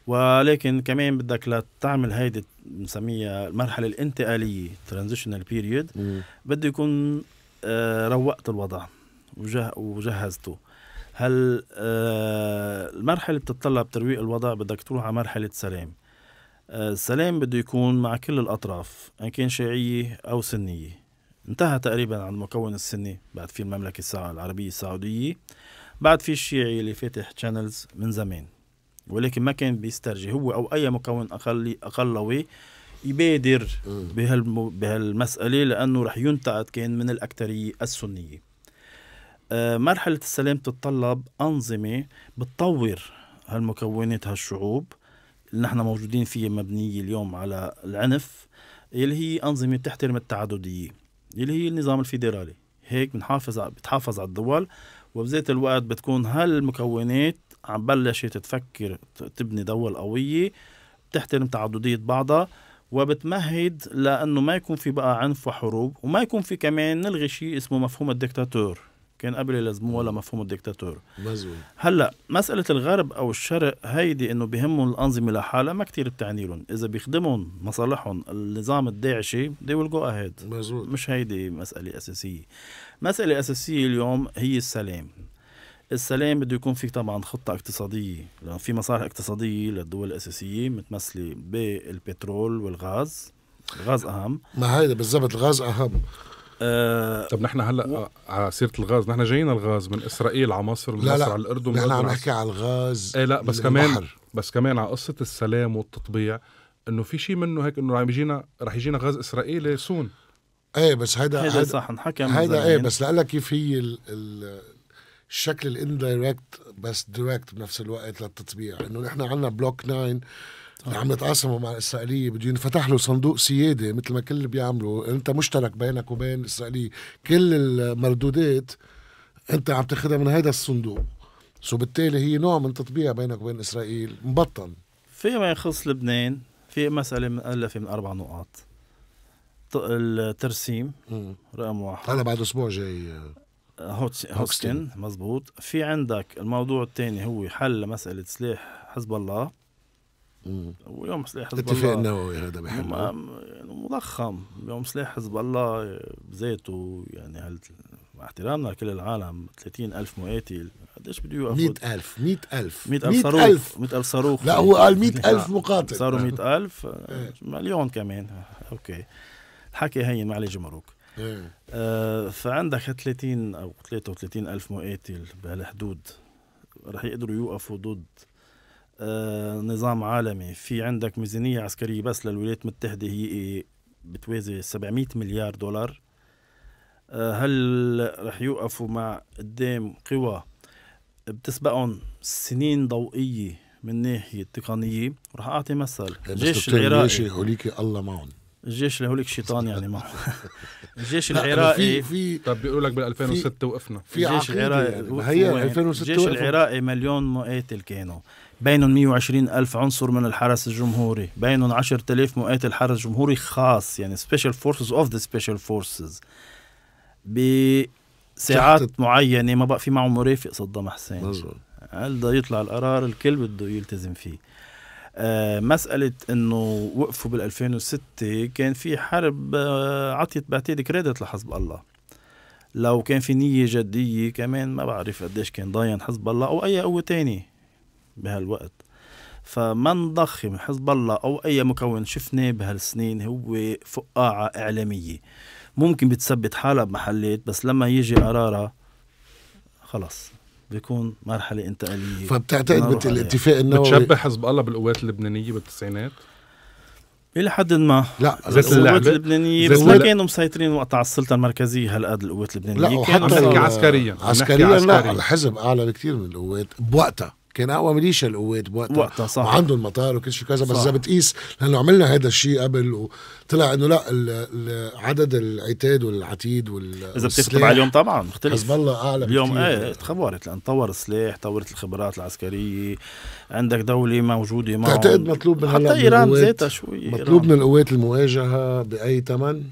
ولكن كمان بدك لتعمل هيدي بنسميها المرحلة الانتقالية ترانزيشنال بيريود بده يكون آه، روقت الوضع وجهزته هل آه، المرحلة بتتطلب ترويق الوضع بدك تروح على مرحلة سلام آه، السلام بده يكون مع كل الأطراف إن كان شيعية أو سنية انتهى تقريبا عن المكون السني بعد في المملكة العربية السعودية بعد في الشيعي اللي فاتح تشانلز من زمان ولكن ما كان بيسترجي هو او اي مكون اقلي اقلوي يبادر بهالمو بهالمساله لانه رح ينتقد كان من الاكثريه السنيه. آه مرحله السلام تتطلب انظمه بتطور هالمكونات هالشعوب اللي نحن موجودين فيها مبنيه اليوم على العنف اللي هي انظمه بتحترم التعدديه اللي هي النظام الفيدرالي هيك بنحافظ بتحافظ على الدول وبذات الوقت بتكون هالمكونات عم بلشت تفكر تبني دول قوية بتحترم تعددية بعضها وبتمهد لأنه ما يكون في بقى عنف وحروب وما يكون في كمان نلغي شيء اسمه مفهوم الدكتاتور كان قبل ولا لمفهوم الدكتاتور مزبوط هلا مسألة الغرب أو الشرق هيدي إنه بهمهم الأنظمة لحالها ما كتير بتعني لهم، إذا بيخدمهم مصالحهم النظام الداعشي دي will go ahead مزبوط مش هيدي مسألة أساسية. مسألة أساسية اليوم هي السلام، السلام بده يكون في طبعا خطة اقتصادية لأن في مصالح اقتصادية للدول الأساسية متمثلة بالبترول والغاز الغاز أهم ما هيدا بالضبط الغاز أهم أه طب نحن هلا و... على سيره الغاز نحن جايين الغاز من اسرائيل على مصر من مصر على الاردن نحن عم نحكي على الغاز ايه لا بس كمان البحر. بس كمان على قصه السلام والتطبيع انه في شيء منه هيك انه عم يجينا رح يجينا غاز اسرائيلي سون ايه بس هيدا هيدا صح انحكى هيدا ايه بس لقلك كيف هي ال ال الشكل الاندايركت بس دايركت بنفس الوقت للتطبيع انه نحن عندنا بلوك 9 عم يتقاسموا مع الاسرائيليه بده ينفتح له صندوق سياده مثل ما كل بيعملوا انت مشترك بينك وبين الاسرائيليه كل المردودات انت عم تاخذها من هذا الصندوق سو بالتالي هي نوع من تطبيع بينك وبين اسرائيل مبطن فيما يخص لبنان في مسألة مؤلفة من أربع نقاط الترسيم رقم واحد هذا بعد أسبوع جاي هوكسكن مزبوط في عندك الموضوع الثاني هو حل مسألة سلاح حزب الله ويوم سلاح حزب الله اتفاق النووي هذا بحل يعني مضخم يوم سلاح حزب الله بذاته يعني هل مع احترامنا لكل العالم 30 ألف مقاتل قديش بده يوقفوا 100000 100000 100000 صاروخ 100000 صاروخ لا هو قال 100000 مقاتل صاروا 100000 إيه. مليون كمان اوكي الحكي هين معلي جمروك آه، فعندك 30 او 33 الف مقاتل بهالحدود رح يقدروا يوقفوا ضد آه، نظام عالمي في عندك ميزانيه عسكريه بس للولايات المتحده هي بتوازي 700 مليار دولار آه، هل رح يوقفوا مع قدام قوى بتسبقهم سنين ضوئيه من ناحيه تقنيه رح اعطي مثل الجيش العراقي الجيش هوليك الله معهم الجيش الهوليك شيطان يعني معهم الجيش العراقي في طب بيقولوا لك بال 2006 وقفنا في الجيش العراقي هي 2006 يعني الجيش العراقي مليون مقاتل كانوا بينهم 120 ألف عنصر من الحرس الجمهوري بينهم 10000 مقاتل حرس جمهوري خاص يعني سبيشال فورسز اوف ذا سبيشال فورسز بساعات معينه ما بقى في معه مرافق صدام حسين هل بده يطلع القرار الكل بده يلتزم فيه آه، مسألة انه وقفوا بال 2006 كان في حرب آه، عطيت بعتقد كريدت لحزب الله لو كان في نية جدية كمان ما بعرف قديش كان ضاين حزب الله او اي قوة تاني بهالوقت فما نضخم حزب الله او اي مكون شفناه بهالسنين هو فقاعة اعلامية ممكن بتثبت حالها بمحلات بس لما يجي قرارها خلص بيكون مرحله انتقاليه فبتعتقد الاتفاق النووي بتشبه حزب الله بالقوات اللبنانيه بالتسعينات؟ الى حد ما لا بس القوات اللبنانيه بس ما كانوا مسيطرين وقتها على السلطه المركزيه هالقد القوات اللبنانيه لا وحتى عم عسكريا عسكريا لا الحزب اعلى بكثير من القوات بوقتها كان اقوى ميليشيا القوات بوقتها وقتها صح وعندهم مطار وكل شيء كذا بس اذا بتقيس لانه عملنا هذا الشيء قبل وطلع انه لا عدد العتاد والعتيد وال اذا بتكتب على اليوم طبعا مختلف حزب الله اعلى اليوم ايه تخورت لان طور السلاح طورت الخبرات العسكريه عندك دوله موجوده معهم تعتقد مطلوب من حتى ايران ذاتها شوي مطلوب إيران. من القوات المواجهه باي ثمن؟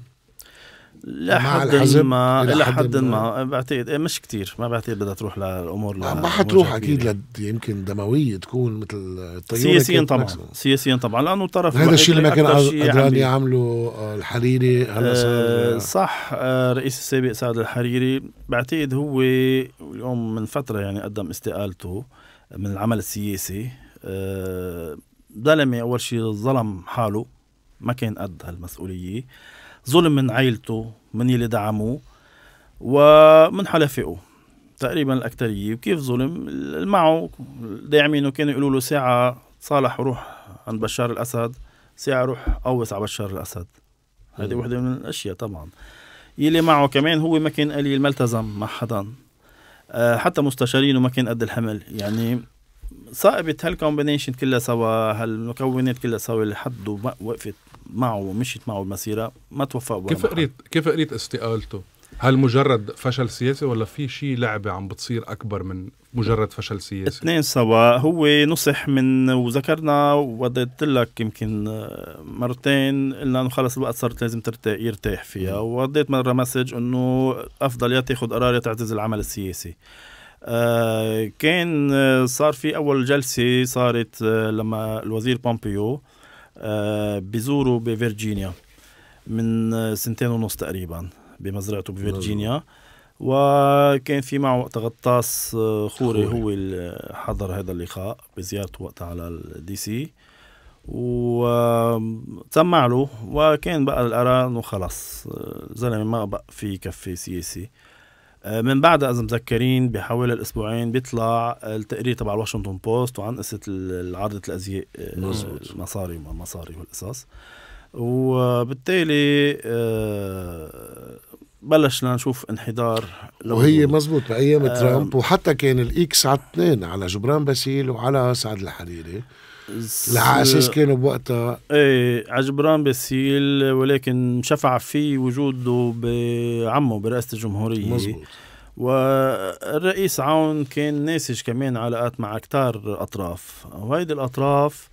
لحد ما الى حد ما, بعتقد إيه، مش كتير ما بعتقد بدها تروح للامور ما حتروح اكيد لد يمكن دمويه تكون مثل سياسيا طبعا سياسيا طبعا لانه الطرف هذا الشيء اللي ما كان قدران يعمله يعني- الحريري هلا أه صح الرئيس آه، السابق سعد الحريري بعتقد هو اليوم من فتره يعني قدم استقالته من العمل السياسي ظلمه أه يعني اول شيء ظلم حاله ما كان قد هالمسؤوليه ظلم من عائلته من يلي دعموه ومن حلفائه تقريبا الأكترية وكيف ظلم معه داعمينه كانوا يقولوا له ساعة صالح روح عند بشار الأسد ساعة روح قوس على بشار الأسد هذه وحدة من الأشياء طبعا يلي معه كمان هو ما كان قليل ما التزم مع حدا آه، حتى مستشارينه ما كان قد الحمل يعني صائبة هالكومبينيشن كلها سوا هالمكونات كلها سوا لحد وقفت معه مشيت معه المسيره ما توفق كيف قريت كيف قريت استقالته؟ هل مجرد فشل سياسي ولا في شيء لعبه عم بتصير اكبر من مجرد فشل سياسي؟ اثنين سوا هو نصح من وذكرنا وقلت لك يمكن آه، مرتين قلنا انه خلص الوقت صارت لازم ترتاح يرتاح فيها ووديت مره مسج انه افضل يا تاخذ قرار يا تعتزل العمل السياسي. آه كان آه، صار في اول جلسه صارت آه، لما الوزير بومبيو بزوروا بفيرجينيا من سنتين ونص تقريبا بمزرعته بفيرجينيا وكان في معه وقت غطاس آه، خوري, هو اللي حضر هذا اللقاء بزيارته وقتها على الدي سي وسمع له وكان بقى القرار انه خلص زلمه ما بقى في كفي سياسي آه، من بعدها اذا مذكرين بحوالي الاسبوعين بيطلع التقرير تبع الواشنطن بوست وعن قصه عرضه الازياء آه، مزبوط. المصاري وما المصاري والقصص وبالتالي آه، بلشنا نشوف انحدار وهي مزبوط بايام ترامب وحتى كان الاكس على اثنين على جبران باسيل وعلى سعد الحريري العاشش كانوا بوقتها ايه عجبران بسيل ولكن شفع في وجوده بعمه برئاسه الجمهوريه مزبوط. والرئيس عون كان ناسج كمان علاقات مع كتار اطراف وهيدي الاطراف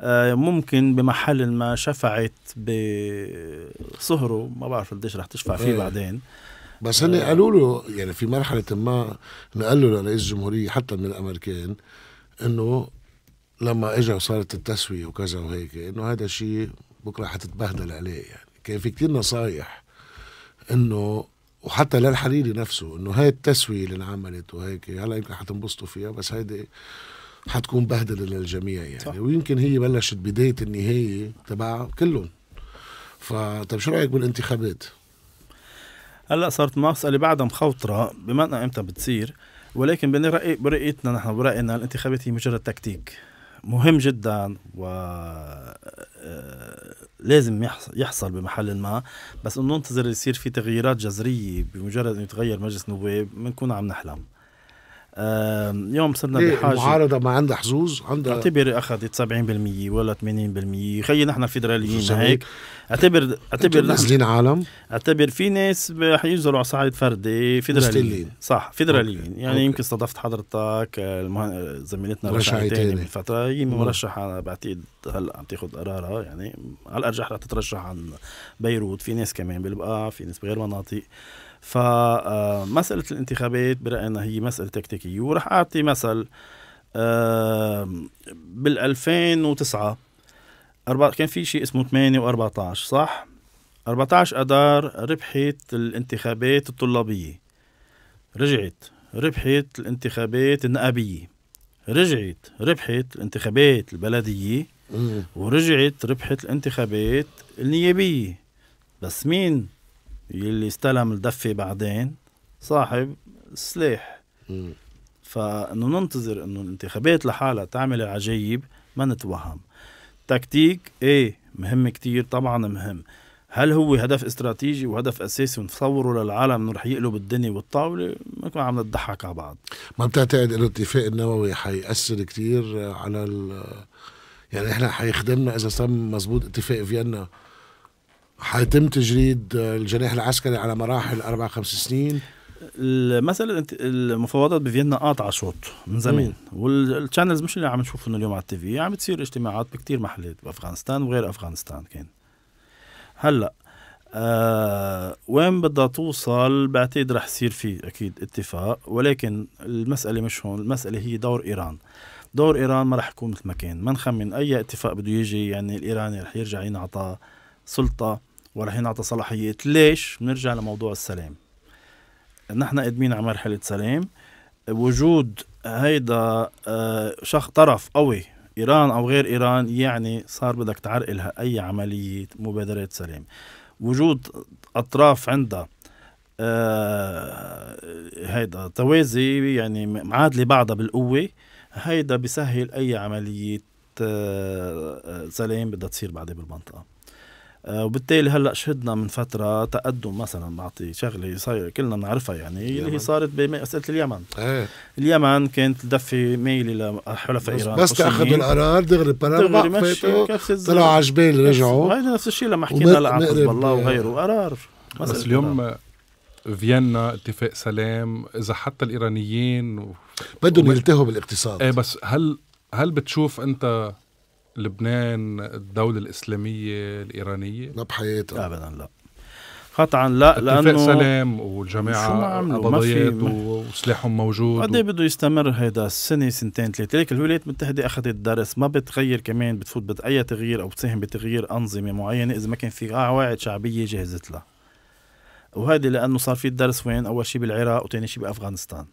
آه، ممكن بمحل ما شفعت بصهره ما بعرف قديش رح تشفع فيه إيه. بعدين بس هن آه. قالوا له يعني في مرحله ما نقلوا له لرئيس الجمهوريه حتى من الامريكان انه لما اجى وصارت التسويه وكذا وهيك انه هذا شيء بكره حتتبهدل عليه يعني كان في كتير نصايح انه وحتى للحريري نفسه انه هاي التسويه اللي انعملت وهيك هلا يمكن حتنبسطوا فيها بس هيدي حتكون بهدله للجميع يعني صح. ويمكن هي بلشت بدايه النهايه تبع كلهم فطب شو رايك بالانتخابات؟ هلا صارت مسألة بعدها مخوطرة بما انها امتى بتصير ولكن برأيتنا نحن برأينا الانتخابات هي مجرد تكتيك مهم جدا و آه، لازم يحصل بمحل ما بس انه ننتظر يصير في تغييرات جذريه بمجرد انه يتغير مجلس نواب بنكون عم نحلم اليوم صرنا إيه بحاجه المعارضه ما عندها حظوظ عندها اعتبر اخذت 70% ولا 80% خيي نحن فيدراليين هيك اعتبر اعتبر نازلين عالم اعتبر في ناس حينزلوا على صعيد فردي فيدراليين صح فيدراليين أوكي. يعني أوكي. يمكن استضفت حضرتك المهن... زميلتنا رشا تاني من فتره هي مرشحه بعتقد هلا عم تاخذ قرارها يعني على الارجح رح تترشح عن بيروت في ناس كمان بالبقاع في ناس بغير مناطق فمسألة الانتخابات برأينا هي مسألة تكتيكية ورح أعطي مثل بال 2009 كان في شيء اسمه 8 و14 صح؟ 14 أدار ربحت الانتخابات الطلابية رجعت ربحت الانتخابات النقابية رجعت ربحت الانتخابات البلدية ورجعت ربحت الانتخابات النيابية بس مين يلي استلم الدفة بعدين صاحب سلاح فانه ننتظر انه الانتخابات لحالها تعمل العجايب ما نتوهم تكتيك ايه مهم كتير طبعا مهم هل هو هدف استراتيجي وهدف اساسي ونصوره للعالم انه رح يقلب الدنيا والطاوله ما عم نضحك على بعض ما بتعتقد انه الاتفاق النووي حيأثر كتير على ال... يعني احنا حيخدمنا اذا تم مزبوط اتفاق فيينا حيتم تجريد الجناح العسكري على مراحل اربع خمس سنين المسألة المفاوضات بفيينا قاطعة شوط من زمان والشانلز مش اللي عم نشوفهم اليوم على التي في عم تصير اجتماعات بكتير محلات بافغانستان وغير افغانستان كان هلا آه وين بدها توصل بعتقد رح يصير في اكيد اتفاق ولكن المسألة مش هون المسألة هي دور ايران دور ايران ما رح يكون مثل ما كان ما نخمن اي اتفاق بده يجي يعني الايراني رح يرجع ينعطى سلطة وراح ينعطى صلاحيات ليش بنرجع لموضوع السلام نحن قادمين على مرحله سلام وجود هيدا آه، شخص طرف قوي ايران او غير ايران يعني صار بدك تعرقلها اي عمليه مبادرات سلام وجود اطراف عندها آه، هيدا توازي يعني معادله بعضها بالقوه هيدا بيسهل اي عمليه آه، سلام بدها تصير بعدين بالمنطقه آه، وبالتالي هلا شهدنا من فتره تقدم مثلا بعطي شغله صاير كلنا بنعرفها يعني اليمن. اللي هي صارت بمساله اليمن ايه. اليمن كانت الدفه ميله لحلفاء ايران بس اخذوا القرار دغري البرلمان طلعوا على الجبال رجعوا هيدا نفس الشيء لما حكينا هلا عن حزب الله وغيره قرار بس اليوم فيينا اتفاق سلام اذا حتى الايرانيين و... بدهم يلتهوا بالاقتصاد ايه بس هل هل بتشوف انت لبنان الدولة الإسلامية الإيرانية؟ لا بحياتها أبدا لا قطعا لا لانه سلام والجماعه قضيات وسلاحهم موجود قد بده يستمر هذا سنة سنتين ثلاثه لكن الولايات المتحده اخذت درس ما بتغير كمان بتفوت بأي تغيير او بتساهم بتغيير انظمه معينه اذا ما كان في قواعد شعبيه جهزت لها وهذه لانه صار في الدرس وين اول شيء بالعراق وثاني شيء بافغانستان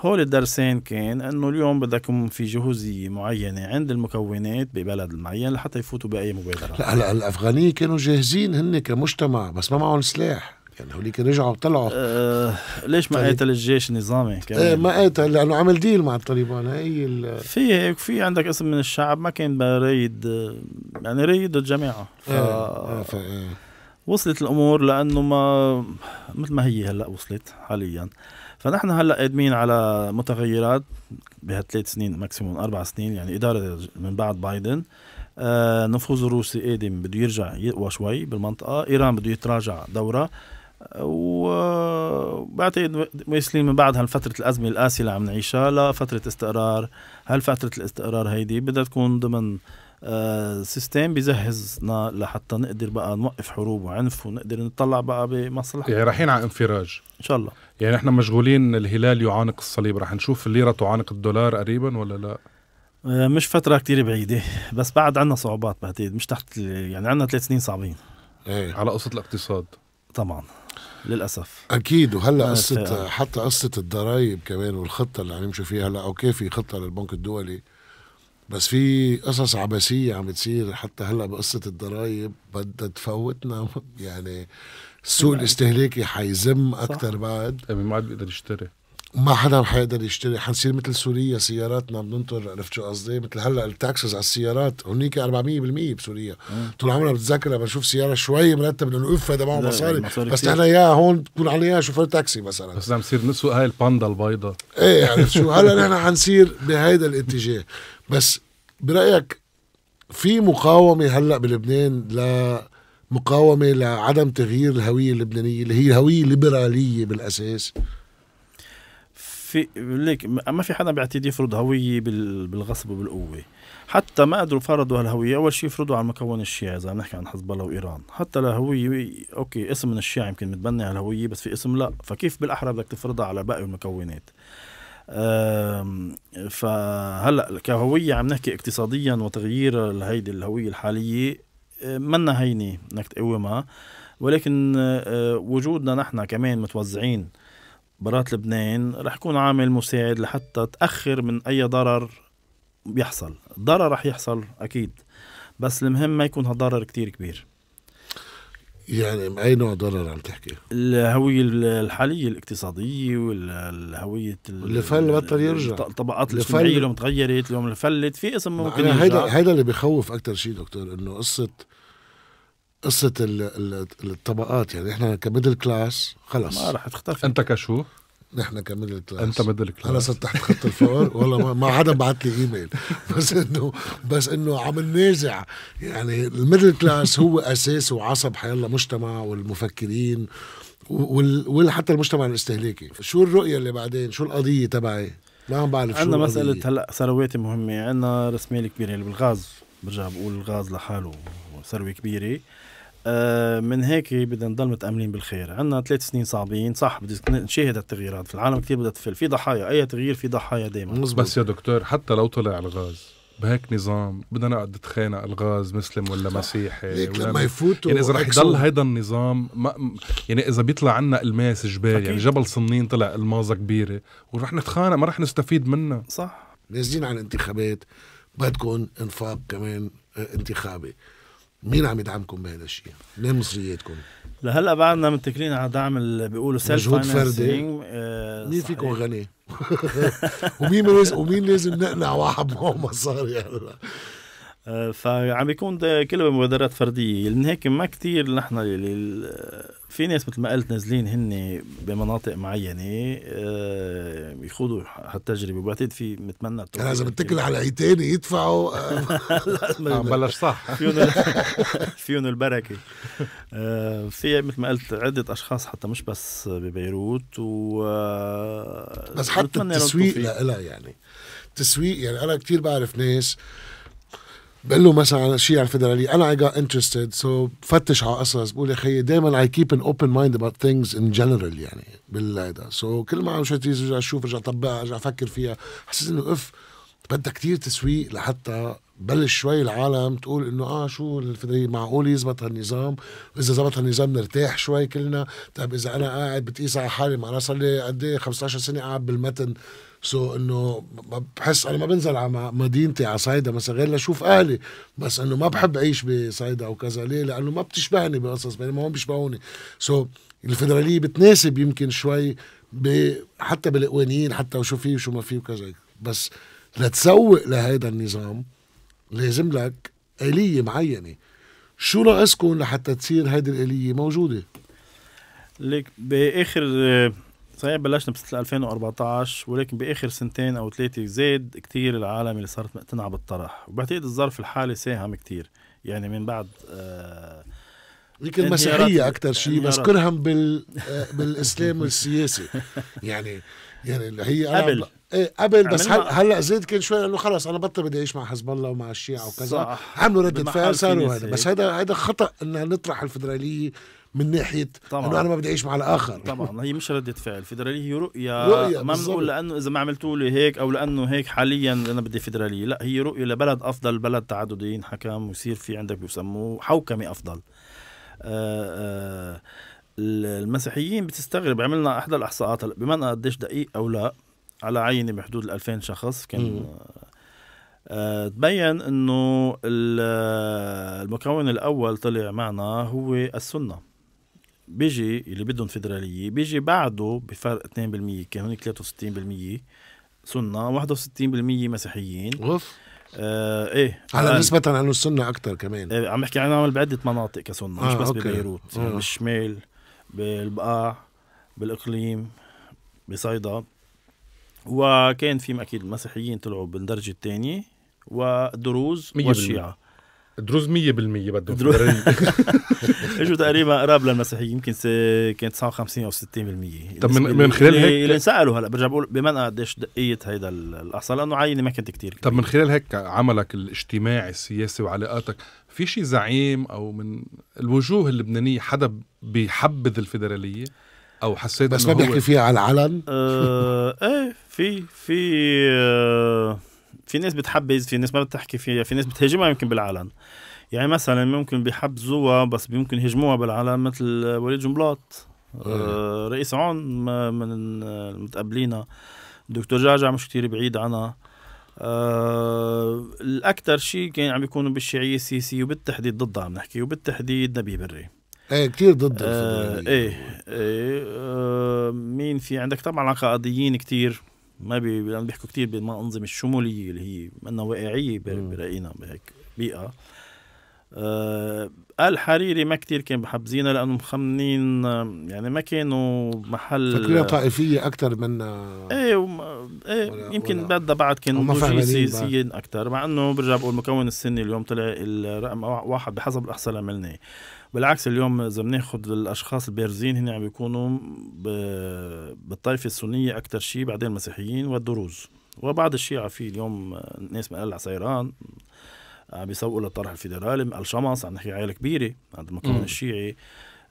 هول الدرسين كان انه اليوم بدكم في جهوزيه معينه عند المكونات ببلد معين لحتى يفوتوا باي مبادره لا هلا الافغانيه كانوا جاهزين هن كمجتمع بس ما معهم سلاح يعني هوليك رجعوا وطلعوا آه ليش ما طيب. قاتل الجيش النظامي كمان آه ما قاتل لانه عمل ديل مع الطالبان هي في هيك في عندك اسم من الشعب ما كان رايد يعني رايد الجماعه آه آه آه آه وصلت الامور لانه ما مثل ما هي هلا وصلت حاليا فنحن هلا قادمين على متغيرات بهالثلاث سنين ماكسيموم اربع سنين يعني اداره من بعد بايدن آه نفوذ الروسي قادم بده يرجع يقوى شوي بالمنطقه ايران بده يتراجع دوره وبعتقد واصلين من بعد هالفترة الأزمة القاسية اللي عم نعيشها لفترة استقرار هالفترة الاستقرار هيدي بدها تكون ضمن آه، سيستم بيجهزنا لحتى نقدر بقى نوقف حروب وعنف ونقدر نطلع بقى بمصلحه يعني رايحين على انفراج ان شاء الله يعني نحن مشغولين الهلال يعانق الصليب رح نشوف الليره تعانق الدولار قريبا ولا لا؟ آه، مش فترة كتير بعيدة بس بعد عنا صعوبات بعتقد مش تحت يعني عنا ثلاث سنين صعبين ايه على قصة الاقتصاد طبعا للاسف اكيد وهلا قصه حتى قصه الضرائب كمان والخطه اللي عم يمشوا فيها هلا اوكي في خطه للبنك الدولي بس في قصص عبثيه عم بتصير حتى هلا بقصه الضرايب بدها تفوتنا يعني السوق الاستهلاكي حيزم اكثر بعد طيب، ما عاد بيقدر يشتري ما حدا حيقدر يشتري حنصير مثل سوريا سياراتنا بننطر عرفت شو قصدي مثل هلا التاكسز على السيارات هنيك 400% بسوريا اه. طول عمرنا بتذكرها بشوف سياره شوي مرتب انه اوف هذا معه مصاري بس نحن يا هون بتكون عليها شوفير تاكسي مثلا بس عم نصير نسوق هاي الباندا البيضاء ايه عرفت شو هلا نحن حنصير بهيدا الاتجاه بس برايك في مقاومه هلا بلبنان ل مقاومة لعدم تغيير الهويه اللبنانيه اللي هي هويه ليبراليه بالاساس في ليك ما في حدا بيعتدي يفرض هويه بالغصب وبالقوه حتى ما قدروا فرضوا هالهويه اول شيء يفرضوا على المكون الشيعي اذا نحكي عن حزب الله وايران حتى لهوية اوكي اسم من الشيعي يمكن متبنى هالهويه بس في اسم لا فكيف بالاحرى بدك تفرضها على باقي المكونات فهلا كهويه عم نحكي اقتصاديا وتغيير هيدي الهويه الحاليه آه، منا هينه انك تقومها ولكن آه، وجودنا نحن كمان متوزعين برات لبنان رح يكون عامل مساعد لحتى تاخر من اي ضرر بيحصل ضرر رح يحصل اكيد بس المهم ما يكون هالضرر كتير كبير يعني اي نوع ضرر عم تحكي؟ الهويه الحاليه الاقتصاديه والهويه الفل بطل يرجع الطبقات الاجتماعيه اليوم تغيرت اليوم الفلت في اسم ممكن يرجع هيدا هيدا اللي بخوف اكثر شيء دكتور انه قصه قصه الطبقات يعني احنا كميدل كلاس خلص ما رح تختفي انت كشو؟ نحن كميدل كلاس انت ميدل كلاس انا صرت تحت خط الفقر والله ما حدا بعت لي ايميل بس انه بس انه عم ننازع يعني الميدل كلاس هو اساس وعصب حيالله مجتمع والمفكرين وحتى المجتمع الاستهلاكي شو الرؤيه اللي بعدين شو القضيه تبعي ما عم بعرف شو عندنا مساله هلا ثرواتي مهمه عندنا راس مال كبير بالغاز برجع بقول الغاز لحاله ثروه كبيره آه، من هيك بدنا نضل متاملين بالخير عندنا ثلاث سنين صعبين صح بدنا نشاهد التغييرات في العالم كثير بدها تفل في ضحايا اي تغيير في ضحايا دائما بس يا دكتور حتى لو طلع الغاز بهيك نظام بدنا نقعد نتخانق الغاز مسلم ولا مسيحي ولا لما يفوتوا يعني اذا رح يضل هيدا النظام ما يعني اذا بيطلع عنا الماس جبال يعني جبل صنين طلع المازه كبيره ورح نتخانق ما رح نستفيد منها صح نازلين على الانتخابات بدكم انفاق كمان آه، انتخابي مين عم يدعمكم بهذا الشيء؟ ليه مصرياتكم؟ لهلا بعدنا متكلين على دعم اللي بيقولوا سيلف مجهود فردي آه مين فيكم غني؟ ومين لازم ومين لازم نقنع واحد معه مصاري هلا فعم بيكون كله مبادرات فرديه لان هيك ما كتير نحن في ناس مثل ما قلت نازلين هن بمناطق معينه آه، يخوضوا هالتجربه وبعتقد في بتمنى لازم بتكل على اي تاني يدفعوا آه، آه، بلش صح فيهم فيهم البركه في مثل ما قلت عده اشخاص حتى مش بس ببيروت و بس حتى التسويق لها يعني تسويق يعني انا كتير بعرف ناس بقول له مثلا شيء على الفدراليه انا اي got انترستد سو فتش بفتش على قصص بقول يا خيي دائما اي كيب ان اوبن مايند اباوت ثينجز ان جنرال يعني بالهيدا سو so كل ما عم شوي رجع اشوف رجع اطبقها رجع افكر فيها حسيت انه اف بدها كتير تسويق لحتى بلش شوي العالم تقول انه اه شو الفدراليه معقول يزبط هالنظام اذا زبط هالنظام نرتاح شوي كلنا طيب اذا انا قاعد بتقيس على حالي معناها صار لي قد ايه 15 سنه قاعد بالمتن سو so انه بحس انا ما بنزل على مدينتي على صيدا مثلا غير لاشوف اهلي بس انه ما بحب اعيش بصيدا او كذا ليه؟ لانه ما بتشبهني بالقصص بينما هون بيشبهوني سو so الفدراليه بتناسب يمكن شوي ب... حتى بالقوانين حتى وشو فيه وشو ما فيه وكذا بس لتسوق لهيدا النظام لازم لك آلية معينة شو ناقصكم لحتى تصير هيدي الآلية موجودة؟ ليك بآخر آه، صحيح بلشنا بسنه 2014 ولكن باخر سنتين او ثلاثه زاد كثير العالم اللي صارت مقتنعه بالطرح وبعتقد الظرف الحالي ساهم كثير يعني من بعد آه يمكن مسيحية أكثر شيء بس كرهم بال آه، بالإسلام السياسي يعني يعني هي قبل ايه قبل بس يعني هلا هلا زيد كان شوي انه خلص انا بطل بدي اعيش مع حزب الله ومع الشيعة وكذا عملوا ردة فعل صاروا هذا بس هذا هذا خطا ان نطرح الفدرالية من ناحيه طبعا. انه انا ما بدي اعيش مع الاخر طبعا هي مش رده فعل الفيدرالية هي رؤيه, رؤية ما بنقول لانه اذا ما عملتوا لي هيك او لانه هيك حاليا انا بدي فيدراليه لا هي رؤيه لبلد افضل بلد تعددي حكام ويصير في عندك بسموه حوكمه افضل آه، آه، المسيحيين بتستغرب عملنا احدى الاحصاءات بما انا قديش دقيق او لا على عينه بحدود ال 2000 شخص كان آه، تبين انه المكون الاول طلع معنا هو السنه بيجي اللي بدهم فيدراليه بيجي بعده بفرق 2% كان هناك 63% سنه 61% مسيحيين اوف آه ايه على آه، نسبة عن السنة أكثر كمان آه عم بحكي عن عمل بعدة مناطق كسنة آه مش بس أوكي. ببيروت آه. يعني بالشمال بالبقاع بالإقليم بصيدا وكان في أكيد المسيحيين طلعوا بالدرجة الثانية والدروز والشيعة دروز 100% بدهم اجوا تقريبا قراب للمسيحيين يمكن كان 59 او 60% طب من, من خلال هيك اللي انسالوا هلا برجع بقول بمنع قديش دقيه هيدا الاحصاء لانه عيني ما كانت كثير طب من خلال هيك عملك الاجتماعي السياسي وعلاقاتك في شي زعيم او من الوجوه اللبنانيه حدا بيحبذ الفيدراليه او حسيت بس ما بيحكي فيها على العلن آه، ايه في في آه، في ناس بتحبز في ناس ما بتحكي فيها في ناس بتهاجمها يمكن بالعلن يعني مثلا ممكن بيحبزوها بس ممكن يهاجموها بالعلن مثل وليد جنبلاط آه، إيه. رئيس عون من المتقبلين دكتور جعجع مش كتير بعيد عنها آه الاكثر شيء كان عم بيكونوا بالشيعيه السياسية وبالتحديد ضدها عم نحكي وبالتحديد نبي بري ايه كثير ضد آه ايه ايه آه مين في عندك طبعا عقائديين كثير ما بي... بيحكوا كثير بالانظمه الشموليه اللي هي انها واقعيه براينا بهيك بيئه آه قال حريري ما كتير كان بحب زينة لأنه مخمنين يعني ما كانوا محل فكرية طائفية أكثر من آه، إيه, وما ايه ولا يمكن ولا بعد بعد كان سياسيين أكثر مع أنه برجع بقول مكون السني اليوم طلع الرقم واحد بحسب الإحصاء اللي عملناه بالعكس اليوم اذا بناخذ الاشخاص البارزين هن عم بيكونوا بالطائفه السنيه اكثر شيء بعدين المسيحيين والدروز وبعض الشيعة في اليوم ناس من العسيران عم بيسوقوا للطرح الفيدرالي الشمس عم نحكي عائله كبيره عند المكون الشيعي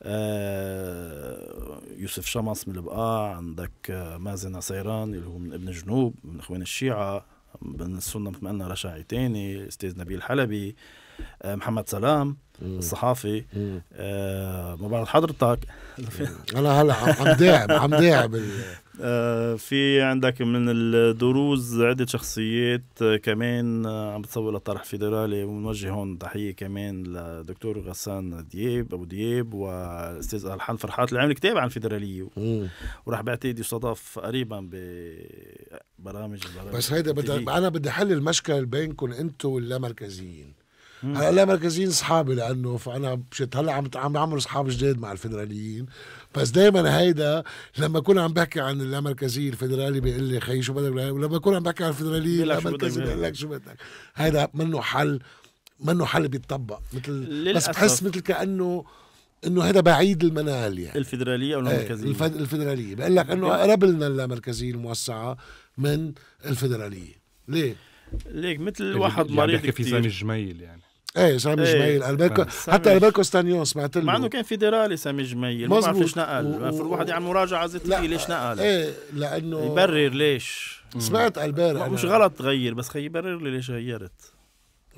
آه يوسف شمس من البقاع عندك آه، مازن عسيران اللي هو من ابن جنوب من اخوان الشيعه من السنه مثل ما قلنا رشاعي تاني استاذ نبيل حلبي آه محمد سلام الصحافي آه ما بعرف حضرتك انا هلا عم داعم عم داعم آه، في عندك من الدروز عدة شخصيات آه، كمان آه، عم بتصور لطرح فيدرالي ونوجه هون تحية كمان لدكتور غسان دياب أبو دياب والأستاذ الحان فرحات اللي عمل كتاب عن الفيدرالية وراح بعتقد يستضاف قريبا ببرامج بس هيدا بدي أنا بدي حل المشكل بينكم أنتم واللامركزيين هلا مركزين صحابي اصحابي لانه فانا مشيت هلا عم عم بعمل اصحاب جداد مع الفدراليين بس دائما هيدا لما كنا عم بحكي عن اللامركزيه الفدرالي بيقول لي خيي شو بدك ولما كنا عم بحكي عن الفدرالي بيقول لك شو بدك هيدا منه حل منه حل بيتطبق مثل بس بحس مثل كانه انه هذا بعيد المنال يعني الفدراليه او المركزيه إيه، الفد... الفدراليه بقول لك انه اقرب لنا اللامركزيه الموسعه من الفدراليه ليه؟ ليك مثل واحد مريض يعني بيحكي في سامي الجميل يعني ايه سامي إيه، جميل حتى الباكو ستانيو سمعت له مع انه كان فيدرالي سامي جميل ما بعرف ليش نقل الواحد يعمل يعني مراجعه زدت لي ليش نقل ايه لانه يبرر ليش سمعت البارح مش غلط تغير بس خي يبرر لي ليش غيرت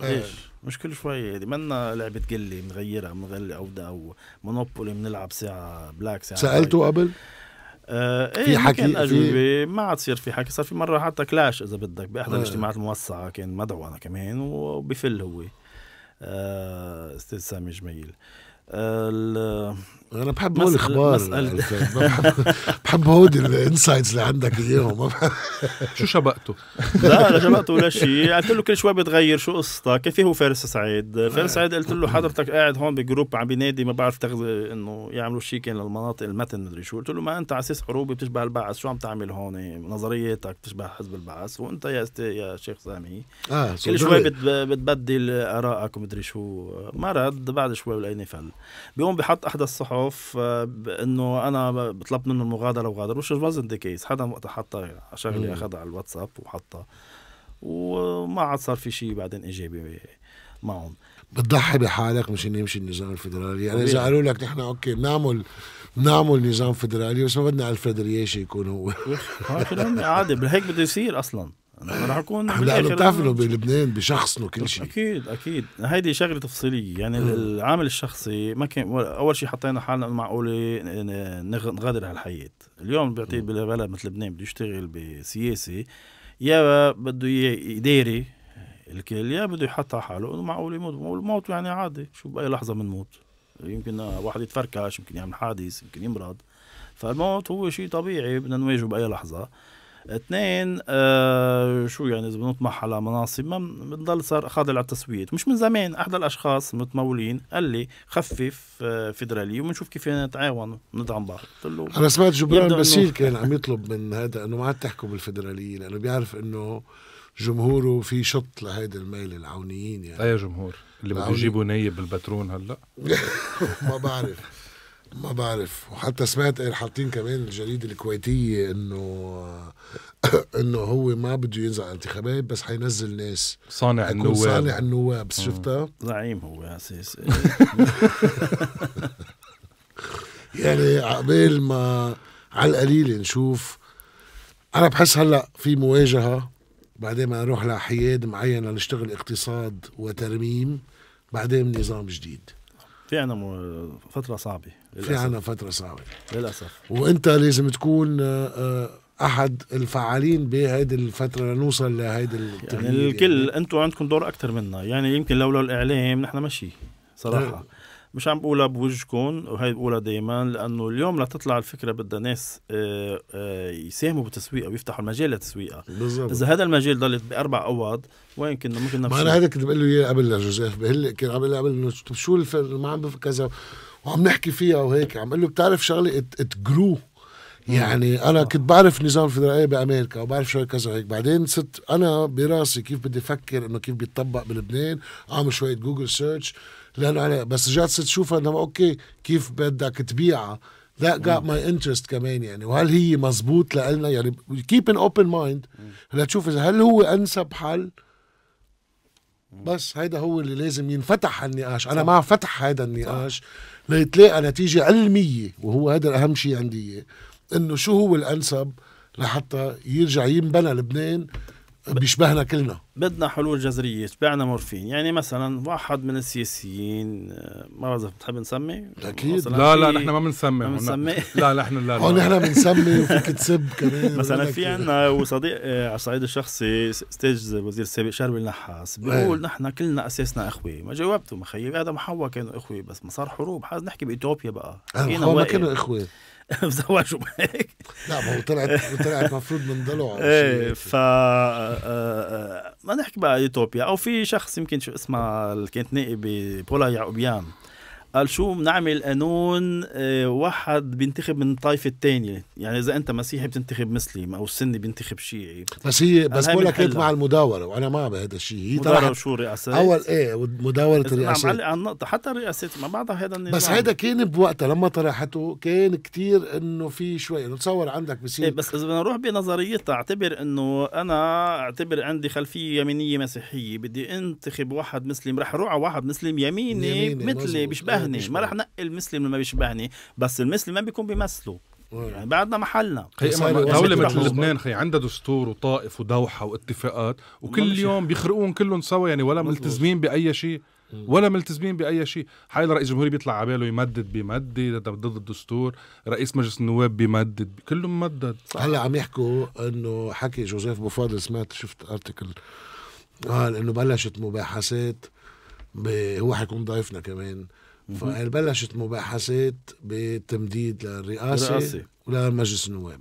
إيه. ليش؟ مش كل شوي هذه منا لعبة قلي مغيرة مغلة أو أو مونوبولي بنلعب ساعة بلاك ساعة سألته قبل؟ آه ايه في حكي كان اجوبه في... ما عاد صير في حكي صار في مره حتى كلاش اذا بدك بأحد إيه. الاجتماعات الموسعه كان مدعو انا كمان وبفل هو آه، استاذ سامي جميل آه، انا بحب هول الاخبار يعني، بحب هول الانسايتس اللي عندك اياهم شو شبقته؟ لا لا شبقته ولا شيء قلت له كل شوي بتغير شو قصتك كيف هو فارس سعيد فارس سعيد قلت له حضرتك قاعد هون بجروب عم بينادي ما بعرف انه يعملوا شيء كان للمناطق المتن مدري شو قلت له ما انت على اساس حروبي بتشبه البعث شو عم تعمل هون نظريتك بتشبه حزب البعث وانت يا يا شيخ سامي آه كل شوي بتبدل ارائك ومدري شو ما رد بعد شوي لقيني فل بيقوم بحط احدى الصحف الصحف آه، بانه انا بطلب منه المغادره وغادر وش وزن ذا كيس حدا وقتها حطها شغله اخذها على الواتساب وحطها وما عاد صار في شيء بعدين ايجابي معهم بتضحي بحالك مشان يمشي النظام الفدرالي يعني اذا قالوا لك نحن اوكي بنعمل بنعمل نظام فدرالي بس ما بدنا الفريد رياشي يكون هو عادي هيك بده يصير اصلا رح اكون لانه بتعرف بلبنان بشخصنه كل شيء اكيد اكيد هيدي شغله تفصيليه يعني مم. العامل الشخصي ما كان اول شيء حطينا حالنا انه معقوله نغادر هالحياه اليوم بيعطي بلد مثل لبنان بده يشتغل بسياسه يا بده يداري الكل يا بده يحط على حاله انه معقول يموت الموت يعني عادي شو باي لحظه بنموت يمكن واحد يتفركش يمكن يعمل حادث يمكن يمرض فالموت هو شيء طبيعي بدنا نواجهه باي لحظه اثنين آه شو يعني اذا بنطمح على مناصب ما بنضل صار خاضع للتصويت مش من زمان احد الاشخاص المتمولين قال لي خفف آه، فيدرالي وبنشوف كيف نتعاون ندعم بعض قلت له انا سمعت جبران باسيل كان عم يطلب من هذا انه ما عاد تحكوا بالفيدراليه لانه بيعرف انه جمهوره في شط لهيدا الميل العونيين يعني اي جمهور اللي بده يجيبوا نايب بالبترون هلا ما بعرف ما بعرف وحتى سمعت حاطين كمان الجريدة الكويتية انه انه هو ما بده ينزل على الانتخابات بس حينزل ناس صانع النواب صانع النواب شفتها؟ زعيم هو اساس يعني عقبال ما على القليل نشوف انا بحس هلا في مواجهه بعدين ما نروح لحياد معين لنشتغل اقتصاد وترميم بعدين نظام جديد في عنا فترة صعبة للأسف. في عنا فترة صعبة للأسف وأنت لازم تكون آه، آه، أحد الفعالين بهيدي الفترة لنوصل لهيدي يعني التغيير يعني الكل يعني. أنتم عندكم دور أكثر منا يعني يمكن لولا الإعلام نحن ماشي صراحة إيه. مش عم بقولها بوجهكم وهي بقولها دائما لانه اليوم لتطلع الفكره بدها ناس آه، آه، يساهموا بتسويقها ويفتحوا المجال لتسويقها بالضبط اذا هذا المجال ضلت باربع اوض وين كنا ممكن ما انا هذا كنت بقول له اياه قبل لجوزيف بهل كان عم قبل انه شو الف... ما عم كذا وعم نحكي فيها وهيك عم بقول له بتعرف شغله ات جرو يعني انا كنت بعرف نظام الفدرالي بامريكا وبعرف شوي كذا هيك بعدين صرت انا براسي كيف بدي افكر انه كيف بيتطبق بلبنان اعمل شويه جوجل سيرش لانه انا بس جالسه تشوفها انه اوكي كيف بدك تبيعها that got my interest كمان يعني وهل هي مزبوط لنا يعني keep an open mind لتشوف اذا هل هو انسب حل بس هيدا هو اللي لازم ينفتح النقاش انا مع فتح هذا النقاش ليتلاقى نتيجه علميه وهو هذا الاهم شيء عندي انه شو هو الانسب لحتى يرجع ينبنى لبنان بيشبهنا كلنا بدنا حلول جذرية تبعنا مورفين يعني مثلا واحد من السياسيين آه، ما بعرف بتحب نسمي أكيد لا لا نحن ما بنسمي ما بنسمي لا لا نحن لا هون نحن بنسمي وفيك تسب كمان مثلا في عندنا وصديق آه، على الصعيد الشخصي ستيج وزير السابق شربي النحاس بيقول إيه. نحن كلنا أساسنا إخوة ما جاوبته مخيب آدم وحواء كانوا إخوة بس ما صار حروب حاز نحكي بإثيوبيا بقى إيه، ما كانوا إخوة مزوجه هيك لا ما هو طلعت طلعت مفروض من ضلوع ايه ف آه، آه، آه، ما نحكي بقى يوتوبيا او في شخص يمكن شو اسمه اللي كانت نائبه بولا يعقوبيان قال شو بنعمل قانون آه، واحد بينتخب من الطائفه الثانيه يعني اذا انت مسيحي بتنتخب مسلم او السني بينتخب شيعي بس هي بس بقول لك مع المداوره وانا ما بهذا الشيء هي مداوره شو رئاسات اول ايه مداوره الرئاسات نعم، عم علق على النقطه حتى الرئاسات ما بعض هذا النظام بس هذا كان بوقتها لما طرحته كان كتير انه في شوي تصور عندك بصير إيه بس اذا بدنا نروح بنظريتها اعتبر انه انا اعتبر عندي خلفيه يمينيه مسيحيه بدي انتخب واحد مسلم رح اروح على واحد مسلم يميني, يميني مثلي بيشبه بيشبهني ما رح نقي المسلم اللي ما بيشبهني بس المسلم ما بيكون بيمثله يعني بعدنا محلنا دولة مثل لبنان خي عندها دستور وطائف ودوحة واتفاقات وكل يوم بيخرقون كلهم سوا يعني ولا ملتزمين بأي شيء ولا ملتزمين باي شيء حال رئيس الجمهوريه بيطلع على باله يمدد بيمدد ضد الدستور رئيس مجلس النواب بيمدد كله ممدد هلا عم يحكوا انه حكي جوزيف بوفاضل سمعت شفت ارتكل قال انه بلشت مباحثات هو حيكون ضيفنا كمان فبلشت مباحثات بتمديد للرئاسه رئاسي. ولمجلس النواب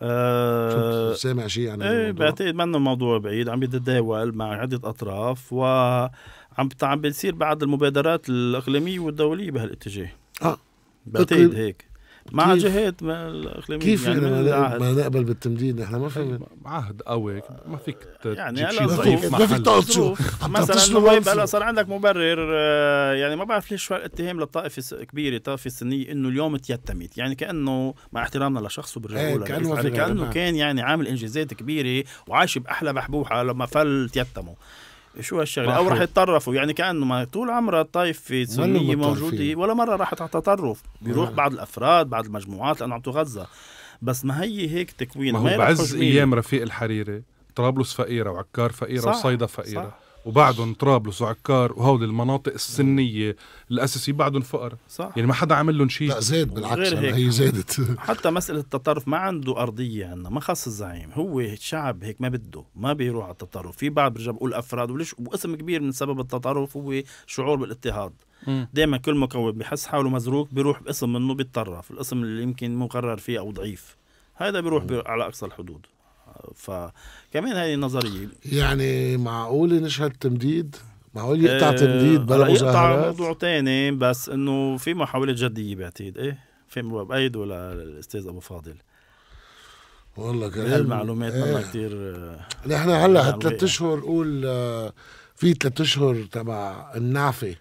أه سامع شيء عن ايه بعتقد منه موضوع بعيد عم يتداول مع عده اطراف وعم عم بتصير بعض المبادرات الاقليميه والدوليه بهالاتجاه اه بعتقد هيك مع جهات الاقليميه كيف يعني ما, ما نقبل بالتمديد نحن ما طيب، في عهد قوي ما فيك يعني هلا ظروف ما فيك تقعد تشوف مثلا هلا صار عندك مبرر آه، يعني ما بعرف ليش اتهام للطائفه كبيره طائفه سنيه انه اليوم تيتمت يعني كانه مع احترامنا لشخصه بالرجوله إيه، يعني كانه كان يعني عامل انجازات كبيره وعايش باحلى بحبوحه لما فل تيتمه شو هالشغله او راح يتطرفوا يعني كانه ما طول عمرها الطائف في سنيه موجوده ولا مره راحت على تطرف بيروح بعض الافراد بعض المجموعات لانه عم تغذى بس ما هي هيك تكوين ما هو ما بعز ايام رفيق الحريري طرابلس فقيره وعكار فقيره صح وصيدا فقيره صح وبعدهم طرابلس وعكار وهول المناطق السنيه الاساسيه بعدهم فقر صح يعني ما حدا عمل لهم شيء لا زاد بالعكس هي زادت حتى مساله التطرف ما عنده ارضيه عندنا ما خص الزعيم هو الشعب هيك ما بده ما بيروح على التطرف في بعض برجع بقول افراد وليش وقسم كبير من سبب التطرف هو شعور بالاضطهاد دائما كل مكون بحس حاله مزروق بيروح باسم منه بيتطرف القسم اللي يمكن مقرر فيه او ضعيف هذا بيروح على اقصى الحدود فكمان هاي النظرية يعني معقول نشهد تمديد معقول يقطع آه، تمديد بلا مظاهرات يقطع موضوع تاني بس انه في محاولة جدية بعتقد ايه في بأيده للأستاذ أبو فاضل والله كريم هالمعلومات ايه. منا كثير نحن هلا آه، يعني هالثلاث اشهر قول آه، في ثلاث اشهر تبع النعفة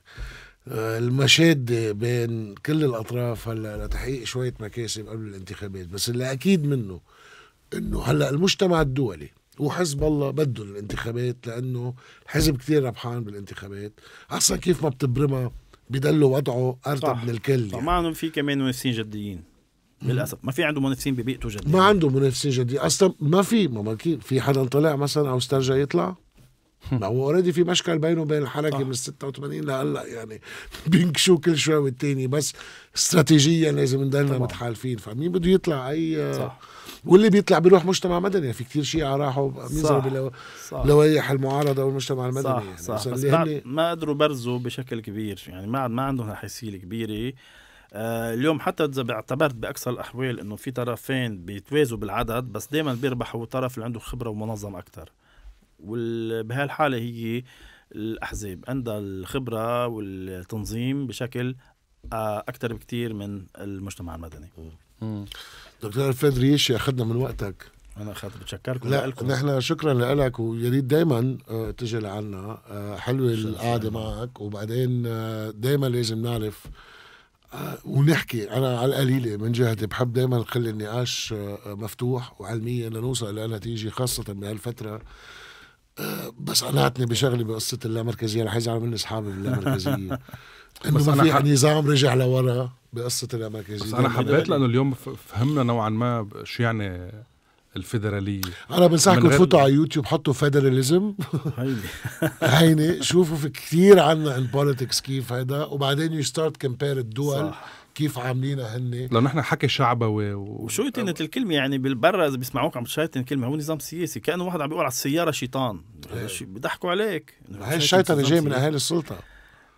المشادة بين كل الأطراف هلا لتحقيق شوية مكاسب قبل الانتخابات بس اللي أكيد منه انه هلا المجتمع الدولي وحزب الله بده الانتخابات لانه الحزب كثير ربحان بالانتخابات اصلا كيف ما بتبرمها بدلوا وضعه ارتب من الكل يعني. ما في كمان منافسين جديين للاسف ما في عنده منافسين ببيئته جديده ما عنده منافسين جديين اصلا ما في ما في حدا طلع مثلا او استرجع يطلع ما هو اوريدي في مشكل بينه وبين الحركه من 86 لهلا يعني بينكشوا كل شوي والتاني بس استراتيجيا لازم نضلنا متحالفين فمين بده يطلع اي صح. واللي بيطلع بيروح مجتمع مدني في كثير شيعة راحوا بيظهروا بلوائح المعارضه والمجتمع المدني صح يعني صح بس بعد ما قدروا برزوا بشكل كبير يعني ما ما عندهم حيثيه كبيره آه اليوم حتى اذا اعتبرت باكثر الاحوال انه في طرفين بيتوازوا بالعدد بس دائما بيربحوا الطرف اللي عنده خبره ومنظم اكثر وبهالحاله هي الاحزاب عندها الخبره والتنظيم بشكل آه، اكثر بكثير من المجتمع المدني دكتور الفيد ريشي اخذنا من وقتك انا اخذت بتشكركم لا لألكم. نحن شكرا لك ويا ريت دائما آه، تجي لعنا آه، حلوه القعده معك وبعدين آه، دائما لازم نعرف ونحكي انا على القليله من جهتي بحب دائما نخلي النقاش مفتوح وعلميا لنوصل لنتيجه خاصه بهالفتره بس قنعتني بشغله بقصه اللامركزيه رح يزعلوا مني اصحابي باللامركزيه انه ما في يعني نظام رجع لورا بقصه الامريكيه بس انا حبيت لانه اليوم فهمنا نوعا ما شو يعني الفيدراليه انا بنصحكم تفوتوا على يوتيوب حطوا فيدراليزم هيني شوفوا في كثير عنا البوليتكس كيف هيدا وبعدين يو ستارت كومبير الدول كيف عاملينها هن لو نحن حكي شعبوي و... وشويتنة الكلمة يعني بالبرة إذا بيسمعوك عم تشيطن كلمة هو نظام سياسي كأنه واحد عم بيقول على السيارة شيطان إيه. بضحكوا عليك هاي الشيطنة جاي من أهالي السلطة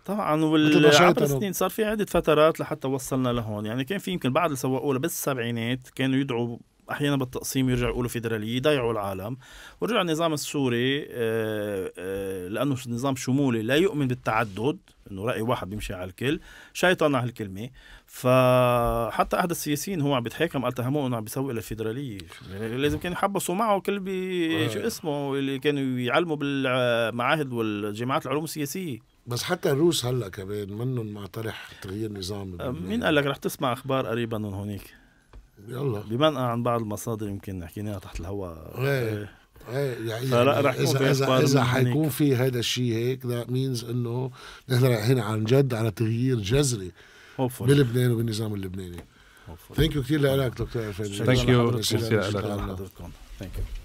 طبعا وعبر السنين صار في عده فترات لحتى وصلنا لهون يعني كان في يمكن بعض اللي سوقوا بالسبعينات كانوا يدعوا احيانا بالتقسيم يرجعوا يقولوا فيدراليه يضيعوا العالم ورجع النظام السوري آه، آه، لانه نظام شمولي لا يؤمن بالتعدد انه راي واحد بيمشي على الكل شيطان على الكلمه فحتى احد السياسيين هو عم بيتحاكم اتهموه انه عم بيسوق للفيدراليه يعني لازم كانوا يحبسوا معه كل بي آه. شو اسمه اللي كانوا يعلموا بالمعاهد والجامعات العلوم السياسيه بس حتى الروس هلا كمان منهم مع طرح تغيير نظام مين قال لك رح تسمع اخبار قريبا من هونيك يلا بمنقى عن بعض المصادر يمكن حكيناها تحت الهواء إيه،, ايه ايه يعني رح يعني اذا اذا اذا حيكون في هذا الشيء هيك ذات مينز انه نحن رايحين عن جد على تغيير جذري بلبنان وبالنظام اللبناني ثانك يو كثير لك دكتور ثانك يو كثير لك ثانك يو